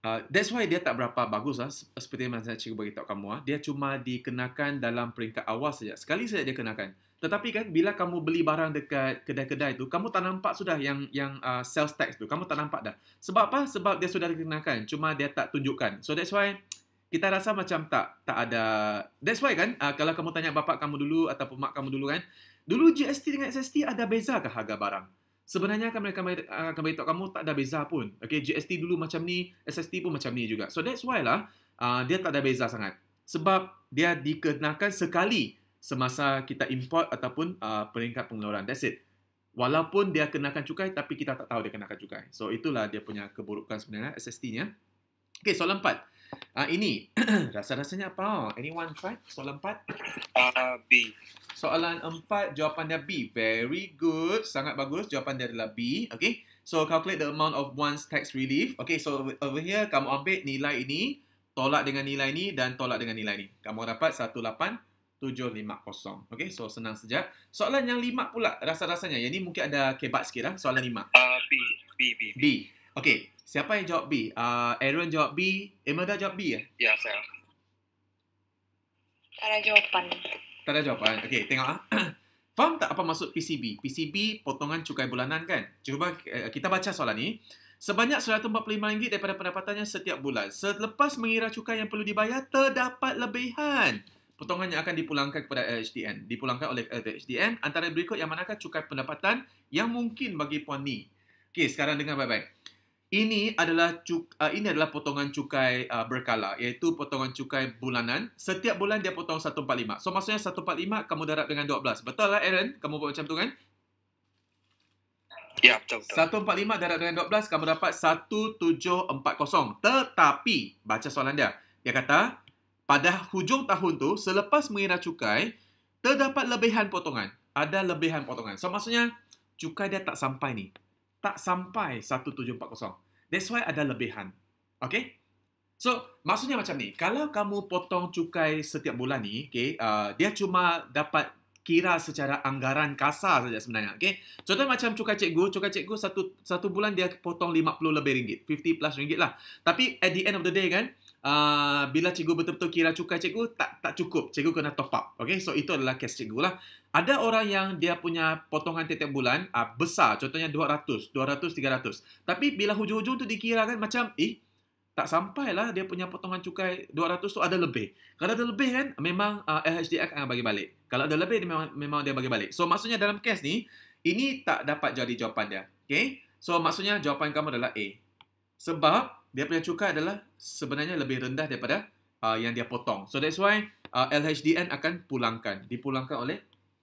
Uh, that's why dia tak berapa bagus lah seperti yang saya cikgu beritahu kamu lah. Dia cuma dikenakan dalam peringkat awal saja. Sekali saja dia kenakan. Tetapi kan bila kamu beli barang dekat kedai-kedai tu, kamu tak nampak sudah yang yang uh, sales tax tu. Kamu tak nampak dah. Sebab apa? Sebab dia sudah dikenakan. Cuma dia tak tunjukkan. So that's why kita rasa macam tak tak ada that's why kan uh, kalau kamu tanya bapak kamu dulu ataupun mak kamu dulu kan dulu GST dengan SST ada beza ke harga barang sebenarnya kan mereka ah, akan beritahu kamu tak ada beza pun okay GST dulu macam ni SST pun macam ni juga so that's why lah uh, dia tak ada beza sangat sebab dia dikenakan sekali semasa kita import ataupun uh, peringkat pengeluaran that's it walaupun dia kenakan cukai tapi kita tak tahu dia kenakan cukai so itulah dia punya keburukan sebenarnya SST-nya okay soalan 4 Ah uh, ini rasa-rasanya apa? Anyone try? Soalan empat Ah uh, B. Soalan empat jawapan dia B. Very good. Sangat bagus. Jawapan dia adalah B. Okay. So calculate the amount of one's tax relief. Okay, so over here kamu ambil nilai ini, tolak dengan nilai ini dan tolak dengan nilai ini. Kamu dapat satu lapan 18750. Okay, so senang saja. Soalan yang lima pula rasa-rasanya. Yang ini mungkin ada kebat sikit lah. Soalan lima Ah uh, B. B B B. B. Okay, Siapa yang jawab B? Uh, Aaron jawab B. Emma dah jawab B ya? Eh? Ya, saya. Tak ada jawapan. Tak ada jawapan. Okay, tengok ah. Faham tak apa maksud PCB? PCB, potongan cukai bulanan kan? Cuba eh, kita baca soalan ni. Sebanyak RM145 daripada pendapatannya setiap bulan. Selepas mengira cukai yang perlu dibayar, terdapat lebihan. Potongan yang akan dipulangkan kepada LHDN. Dipulangkan oleh eh, LHDN. Antara berikut yang manakah cukai pendapatan yang mungkin bagi Puan Ni. Okey, sekarang dengar baik-baik. Ini adalah cuka, uh, ini adalah potongan cukai uh, berkala iaitu potongan cukai bulanan. Setiap bulan dia potong 145. So maksudnya 145 kamu darab dengan 12. Betul lah Aaron? Kamu buat macam tu kan? Ya, betul. 145 darab dengan 12 kamu dapat 1740. Tetapi baca soalan dia. Dia kata pada hujung tahun tu selepas mengira cukai terdapat lebihan potongan. Ada lebihan potongan. So maksudnya cukai dia tak sampai ni tak sampai 1740. That's why ada lebihan. Okay? So, maksudnya macam ni. Kalau kamu potong cukai setiap bulan ni, okay, uh, dia cuma dapat kira secara anggaran kasar saja sebenarnya. Okay? Contoh macam cukai cikgu. Cukai cikgu satu, satu bulan dia potong 50 lebih ringgit. 50 plus ringgit lah. Tapi at the end of the day kan, Ah, bila cikgu betul-betul kira cukai cikgu tak tak cukup cikgu kena top up okey so itu adalah kes cikgu lah ada orang yang dia punya potongan tiap-tiap bulan uh, besar contohnya 200 200 300 tapi bila hujung-hujung tu dikira kan macam eh tak sampai lah dia punya potongan cukai 200 tu ada lebih. Kalau ada lebih kan, memang uh, ah, LHDX akan bagi balik. Kalau ada lebih, dia memang, memang dia bagi balik. So, maksudnya dalam kes ni, ini tak dapat jadi jawapan dia. Okay? So, maksudnya jawapan kamu adalah A. Sebab dia punya cukai adalah sebenarnya lebih rendah daripada uh, yang dia potong. So that's why uh, LHDN akan pulangkan, dipulangkan oleh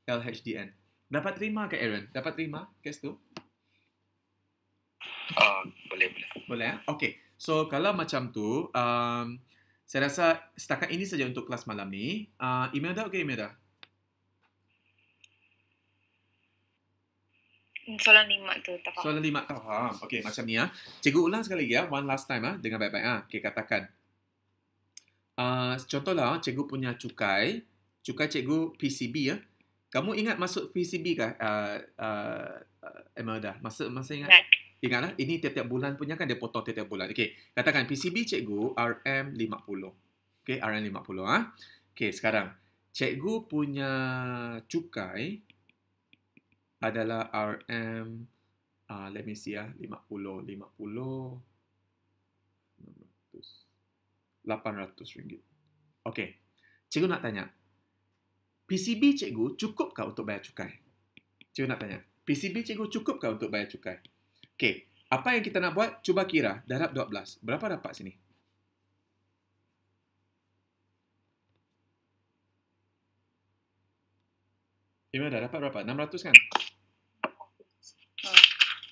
LHDN. Dapat terima ke Aaron? Dapat terima kes tu? Uh, boleh, boleh. Boleh, eh? okay. So kalau macam tu, um, saya rasa setakat ini saja untuk kelas malam ni. Uh, email dah okay email dah? soalan lima tu tak faham. Soalan lima tak faham. Okay, macam ni ya. Cikgu ulang sekali lagi ya. One last time ah dengan baik-baik ah. Okay, katakan. uh, contohlah cikgu punya cukai, cukai cikgu PCB ya. Kamu ingat masuk PCB ke ah uh, uh, Emelda? Masa masa ingat? Tak. Ingatlah, ini tiap-tiap bulan punya kan dia potong tiap-tiap bulan. Okay, katakan PCB cikgu RM50. Okay, RM50 ah. Okay, sekarang cikgu punya cukai adalah RM uh, ah, let me see ya, 50 RM50 RM800 ok cikgu nak tanya PCB cikgu cukupkah untuk bayar cukai? cikgu nak tanya PCB cikgu cukupkah untuk bayar cukai? ok apa yang kita nak buat? cuba kira darab 12 berapa dapat sini? Ima dah dapat berapa? 600 kan?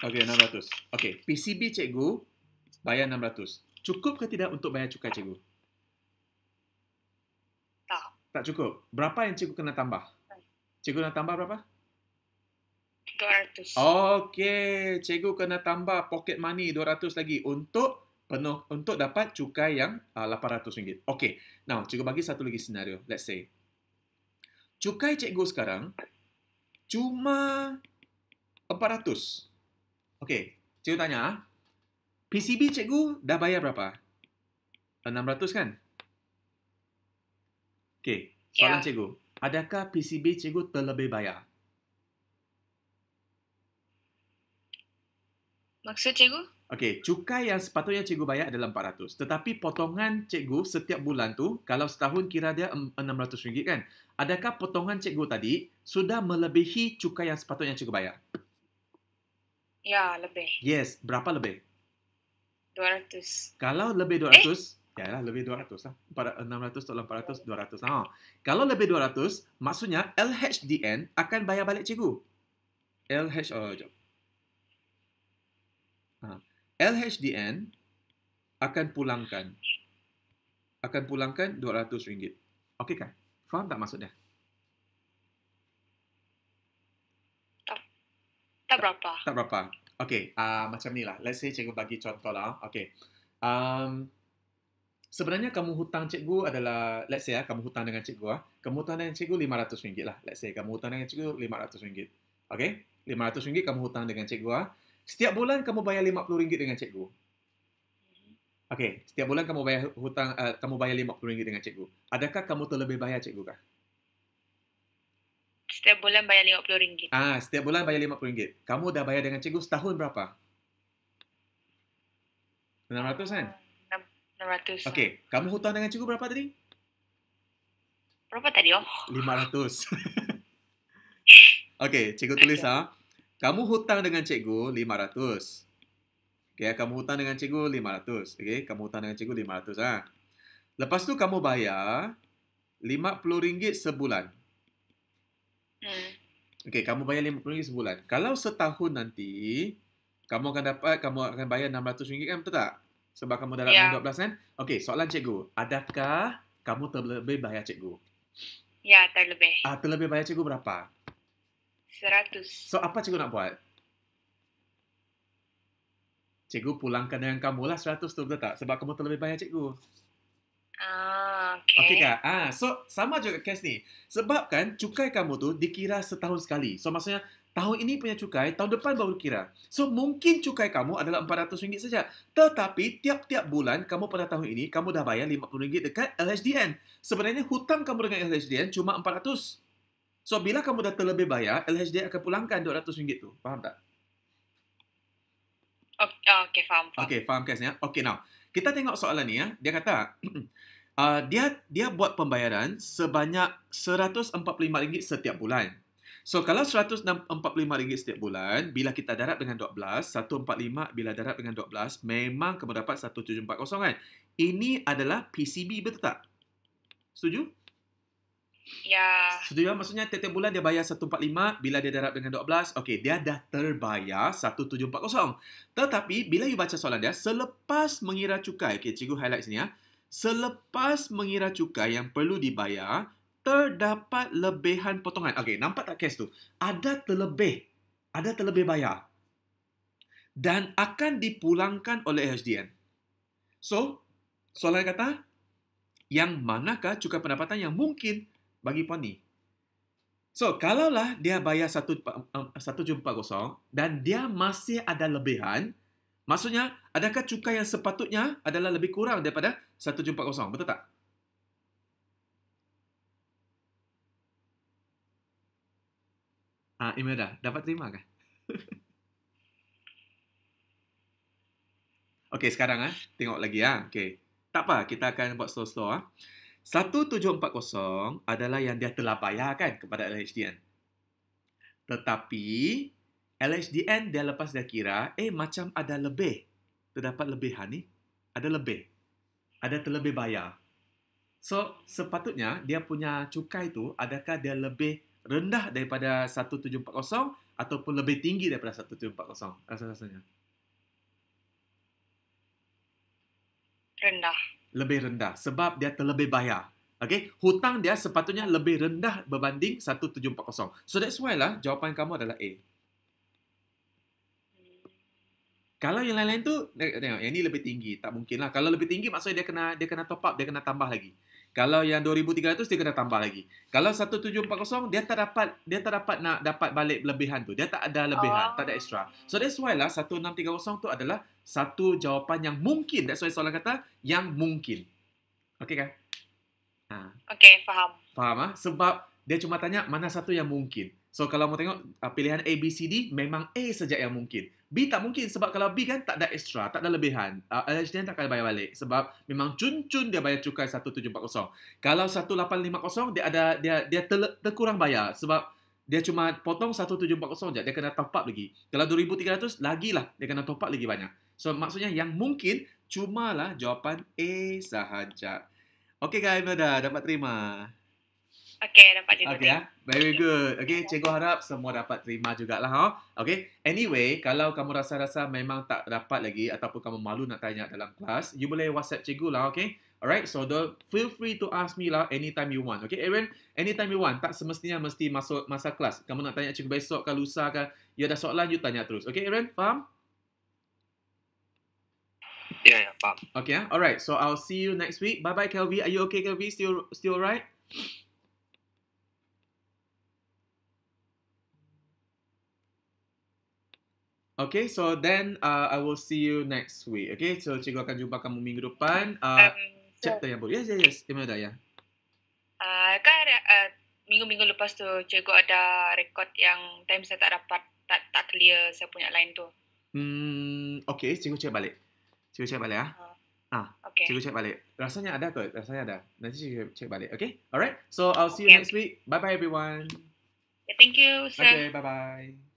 Okey, 600. Okey, PCB cikgu bayar 600. Cukup ke tidak untuk bayar cukai cikgu? Tak. Tak cukup. Berapa yang cikgu kena tambah? Cikgu nak tambah berapa? 200. Okey, cikgu kena tambah pocket money 200 lagi untuk penuh untuk dapat cukai yang RM800. Uh, ah, Okey. Now, cikgu bagi satu lagi senario. Let's say cukai cikgu sekarang cuma 400. Okay, cikgu tanya. Ah. PCB cikgu dah bayar berapa? 600 kan? Okey, soalan yeah. cikgu. Adakah PCB cikgu terlebih bayar? Maksud cikgu? Okey, cukai yang sepatutnya cikgu bayar adalah 400. Tetapi potongan cikgu setiap bulan tu, kalau setahun kira dia rm ringgit kan? Adakah potongan cikgu tadi sudah melebihi cukai yang sepatutnya cikgu bayar? Ya, lebih. Yes, berapa lebih? 200. Kalau lebih 200, eh? ya lah, lebih 200 lah. Pada 600 atau 800, 200 lah. Oh. Kalau lebih 200, maksudnya LHDN akan bayar balik cikgu. LH, oh, jom. Ha. LHDN akan pulangkan. Akan pulangkan rm ringgit. Okey kan? Faham tak maksudnya? Ya. Tak berapa. Tak berapa. Okay, uh, ah, macam ni lah. Let's say cikgu bagi contoh lah. Ah. Okay. Um, sebenarnya kamu hutang cikgu adalah, let's say ya, kamu hutang dengan cikgu lah. Kamu hutang dengan cikgu RM500 lah. Let's say kamu hutang dengan cikgu RM500. Okay? RM500 kamu hutang dengan cikgu lah. Setiap bulan kamu bayar RM50 dengan cikgu. Okay, setiap bulan kamu bayar hutang, uh, kamu bayar RM50 dengan cikgu. Adakah kamu terlebih bayar cikgu kah? Setiap bulan bayar RM50. Ah, setiap bulan bayar RM50. Kamu dah bayar dengan cikgu setahun berapa? RM600 kan? RM600. Okey, kamu hutang dengan cikgu berapa tadi? Berapa tadi, Om? RM500. Okey, cikgu tulis ah. Ha. Kamu hutang dengan cikgu RM500. Okey, kamu hutang dengan cikgu RM500. Okey, kamu hutang dengan cikgu RM500 ah. Ha. Lepas tu kamu bayar RM50 sebulan. Hmm. Okay, kamu bayar RM50 sebulan. Kalau setahun nanti, kamu akan dapat, kamu akan bayar RM600 kan, betul tak? Sebab kamu dah dapat yeah. 12 kan? Okay, soalan cikgu. Adakah kamu terlebih bayar cikgu? Ya, yeah, terlebih. Ah, terlebih bayar cikgu berapa? 100. So, apa cikgu nak buat? Cikgu pulangkan dengan kamu lah 100 tu, betul tak? Sebab kamu terlebih bayar cikgu. Ah, okay. Okay kan? Ah, so, sama juga kes ni. Sebab kan, cukai kamu tu dikira setahun sekali. So, maksudnya, tahun ini punya cukai, tahun depan baru kira. So, mungkin cukai kamu adalah RM400 saja. Tetapi, tiap-tiap bulan kamu pada tahun ini, kamu dah bayar RM50 dekat LHDN. Sebenarnya, hutang kamu dengan LHDN cuma RM400. So, bila kamu dah terlebih bayar, LHDN akan pulangkan RM200 tu. Faham tak? Okay, ah, okay faham, faham. Okay, faham kesnya. Okay, now kita tengok soalan ni ya. Dia kata uh, dia dia buat pembayaran sebanyak RM145 setiap bulan. So kalau RM145 setiap bulan bila kita darab dengan 12, 145 bila darab dengan 12 memang kamu dapat 1740 kan. Ini adalah PCB betul tak? Setuju? Ya. Setuju lah. Maksudnya tiap-tiap bulan dia bayar 145 bila dia darab dengan 12. Okey, dia dah terbayar 1740. Tetapi bila you baca soalan dia, selepas mengira cukai. Okey, cikgu highlight sini ya. Selepas mengira cukai yang perlu dibayar, terdapat lebihan potongan. Okey, nampak tak kes tu? Ada terlebih. Ada terlebih bayar. Dan akan dipulangkan oleh HDN. So, soalan kata, yang manakah cukai pendapatan yang mungkin bagi puan ni. So, kalaulah dia bayar 1.40 dan dia masih ada lebihan, maksudnya adakah cukai yang sepatutnya adalah lebih kurang daripada 1.40, betul tak? Ah, ha, Imelda, dapat terima kan? Okey, sekarang ah, tengok lagi ah. Ha? Okey. Tak apa, kita akan buat slow-slow ah. Ha? 1740 adalah yang dia telah bayarkan kepada LHDN. Tetapi LHDN dia lepas dia kira, eh macam ada lebih. Terdapat lebihan ha, ni. Ada lebih. Ada terlebih bayar. So, sepatutnya dia punya cukai tu adakah dia lebih rendah daripada 1740 ataupun lebih tinggi daripada 1740 rasa-rasanya? Rendah lebih rendah sebab dia terlebih bayar. Okay, hutang dia sepatutnya lebih rendah berbanding 1740. So that's why lah jawapan kamu adalah A. Kalau yang lain-lain tu, tengok, yang ni lebih tinggi. Tak mungkin lah. Kalau lebih tinggi, maksudnya dia kena dia kena top up, dia kena tambah lagi. Kalau yang 2,300, dia kena tambah lagi. Kalau 1,740, dia tak dapat dia tak dapat nak dapat balik lebihan tu. Dia tak ada lebihan, oh. tak ada oh. extra. So that's why lah, 1,630 tu adalah satu jawapan yang mungkin. That's why soalan kata yang mungkin. Okay kan? Ha. Okay, faham. Faham ah? Ha? Sebab dia cuma tanya mana satu yang mungkin. So kalau mau tengok ah, pilihan A, B, C, D memang A saja yang mungkin. B tak mungkin sebab kalau B kan tak ada extra, tak ada lebihan. Uh, ah, LHD kan tak akan bayar balik sebab memang cun-cun dia bayar cukai 1740. Kalau 1850 dia ada dia dia ter, terkurang bayar sebab dia cuma potong 1740 je, dia kena top up lagi. Kalau 2300 lagilah dia kena top up lagi banyak. So maksudnya yang mungkin cuma lah jawapan A sahaja. Okay guys, Melda dapat terima. Okay, dapat terima. Okay, ya? very good. Okay, cikgu harap semua dapat terima jugalah. Ha? Okay, anyway, kalau kamu rasa-rasa memang tak dapat lagi ataupun kamu malu nak tanya dalam kelas, you boleh WhatsApp cikgu lah, okay? Alright, so the, feel free to ask me lah anytime you want. Okay, Aaron, anytime you want. Tak semestinya mesti masuk masa kelas. Kamu nak tanya cikgu besok ke lusa ke, you ya ada soalan, you tanya terus. Okay, Aaron, faham? Yeah, yeah, pa. Okay, yeah. all right. So I'll see you next week. Bye, bye, Kelvin. Are you okay, Kelvin? Still, still right? Okay, so then uh, I will see you next week. Okay, so cikgu akan jumpa kamu minggu depan. Uh, um, chapter yang boleh. Yes, yes, yes. Email dah, ya. Yeah. Uh, kan uh, minggu-minggu lepas tu cikgu ada rekod yang time saya tak dapat, tak, tak clear saya punya line tu. Hmm, okay, cikgu cek balik. Cikgu check balik ah. Ha. Ah, okay. Cikgu check balik. Rasanya ada kot. Rasanya ada. Nanti cikgu check balik. Okay? Alright. So, I'll see you okay. next week. Bye-bye everyone. Yeah, thank you, sir. Okay, bye-bye.